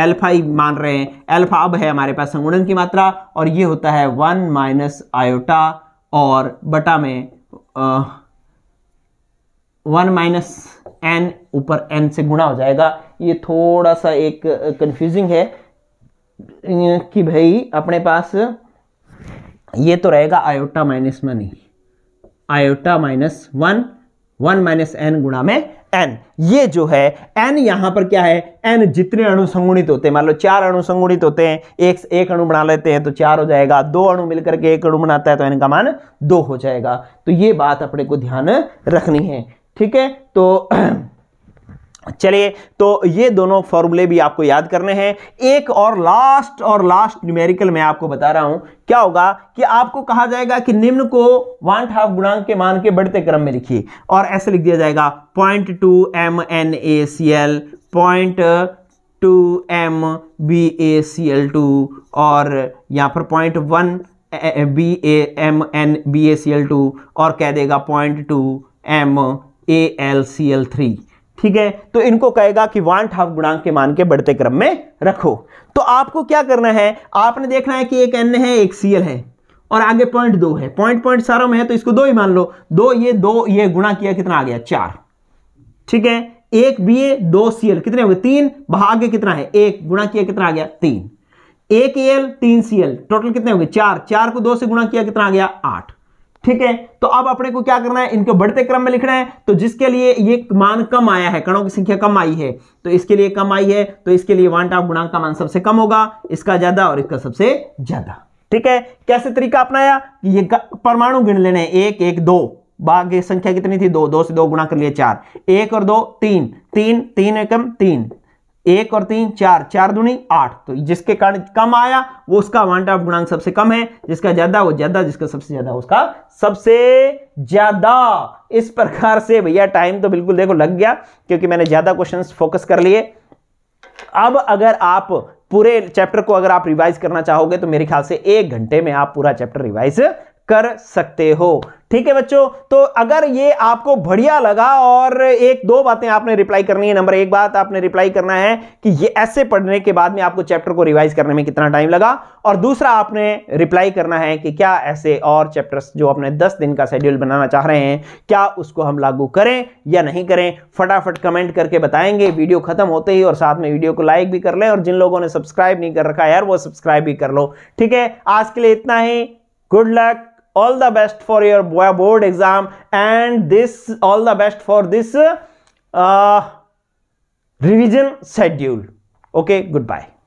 एल्फा ही मान रहे हैं एल्फा अब है हमारे पास संगुणन की मात्रा और ये होता है वन माइनस आयोटा और बटा में वन माइनस एन ऊपर एन से गुणा हो जाएगा ये थोड़ा सा एक कंफ्यूजिंग है कि भाई अपने पास ये तो रहेगा आयोटा माइनस वन ही iota minus one one minus N गुणा में एन ये जो है एन यहां पर क्या है एन जितने अणु संगुणित होते हैं मान लो चार अणु संगुणित होते हैं एक एक अणु बना लेते हैं तो चार हो जाएगा दो अणु मिलकर के एक अणु बनाता है तो एन का मान दो हो जाएगा तो ये बात अपने को ध्यान रखनी है ठीक है तो चलिए तो ये दोनों फॉर्मूले भी आपको याद करने हैं एक और लास्ट और लास्ट न्यूमेरिकल मैं आपको बता रहा हूं क्या होगा कि आपको कहा जाएगा कि निम्न को वन हाफ गुणांक के मान के बढ़ते क्रम में लिखिए और ऐसे लिख दिया जाएगा point two M N A C L point two M B A C L two और यहाँ पर point one B A M N B A C L two और कह देगा point two M A L C L three ठीक है तो इनको कहेगा कि वान हाफ गुणांक के मान के बढ़ते क्रम में रखो तो आपको क्या करना है आपने देखना है कि एक एन है एक सी है और आगे पॉइंट दो है पॉइंट पॉइंट सारा में है तो इसको दो ही मान लो दो ये दो ये गुणा किया कितना आ गया चार ठीक है एक बी ए दो सी एल कितने हो गए तीन भाग्य कितना है एक गुणा किया कितना आ गया तीन एक ए एल तीन सी एल टोटल कितने हो गए चार चार को दो से गुणा किया कितना आ गया आठ ठीक है तो अब अपने को क्या करना है इनको बढ़ते क्रम में लिखना है तो जिसके लिए ये मान कम आया है कणों की संख्या कम आई है तो इसके लिए कम आई है तो इसके लिए वन टाफ गुणांक का मान सबसे कम होगा इसका ज्यादा और इसका सबसे ज्यादा ठीक है कैसे तरीका अपनाया ये परमाणु गिन लेने एक एक दो बाघ संख्या कितनी थी दो दो से दो गुणा कर लिए चार एक और दो तीन तीन तीन एकम तीन एक और तीन चार चार दूनी आठ तो जिसके कारण कम आया वो उसका ऑफ गुणांक सबसे कम है जिसका ज्यादा वो ज्यादा जिसका सबसे ज्यादा उसका सबसे ज्यादा इस प्रकार से भैया टाइम तो बिल्कुल देखो लग गया क्योंकि मैंने ज्यादा क्वेश्चन फोकस कर लिए अब अगर आप पूरे चैप्टर को अगर आप रिवाइज करना चाहोगे तो मेरे ख्याल से एक घंटे में आप पूरा चैप्टर रिवाइज कर सकते हो ठीक है बच्चों तो अगर ये आपको बढ़िया लगा और एक दो बातें आपने रिप्लाई करनी है नंबर एक बात आपने रिप्लाई करना है कि ये ऐसे पढ़ने के बाद में आपको चैप्टर को रिवाइज करने में कितना टाइम लगा और दूसरा आपने रिप्लाई करना है कि क्या ऐसे और चैप्टर्स जो अपने दस दिन का शेड्यूल बनाना चाह रहे हैं क्या उसको हम लागू करें या नहीं करें फटाफट कमेंट करके बताएंगे वीडियो खत्म होते ही और साथ में वीडियो को लाइक भी कर लें और जिन लोगों ने सब्सक्राइब नहीं कर रखा यार वो सब्सक्राइब भी कर लो ठीक है आज के लिए इतना ही good luck all the best for your board exam and this all the best for this uh, revision schedule okay goodbye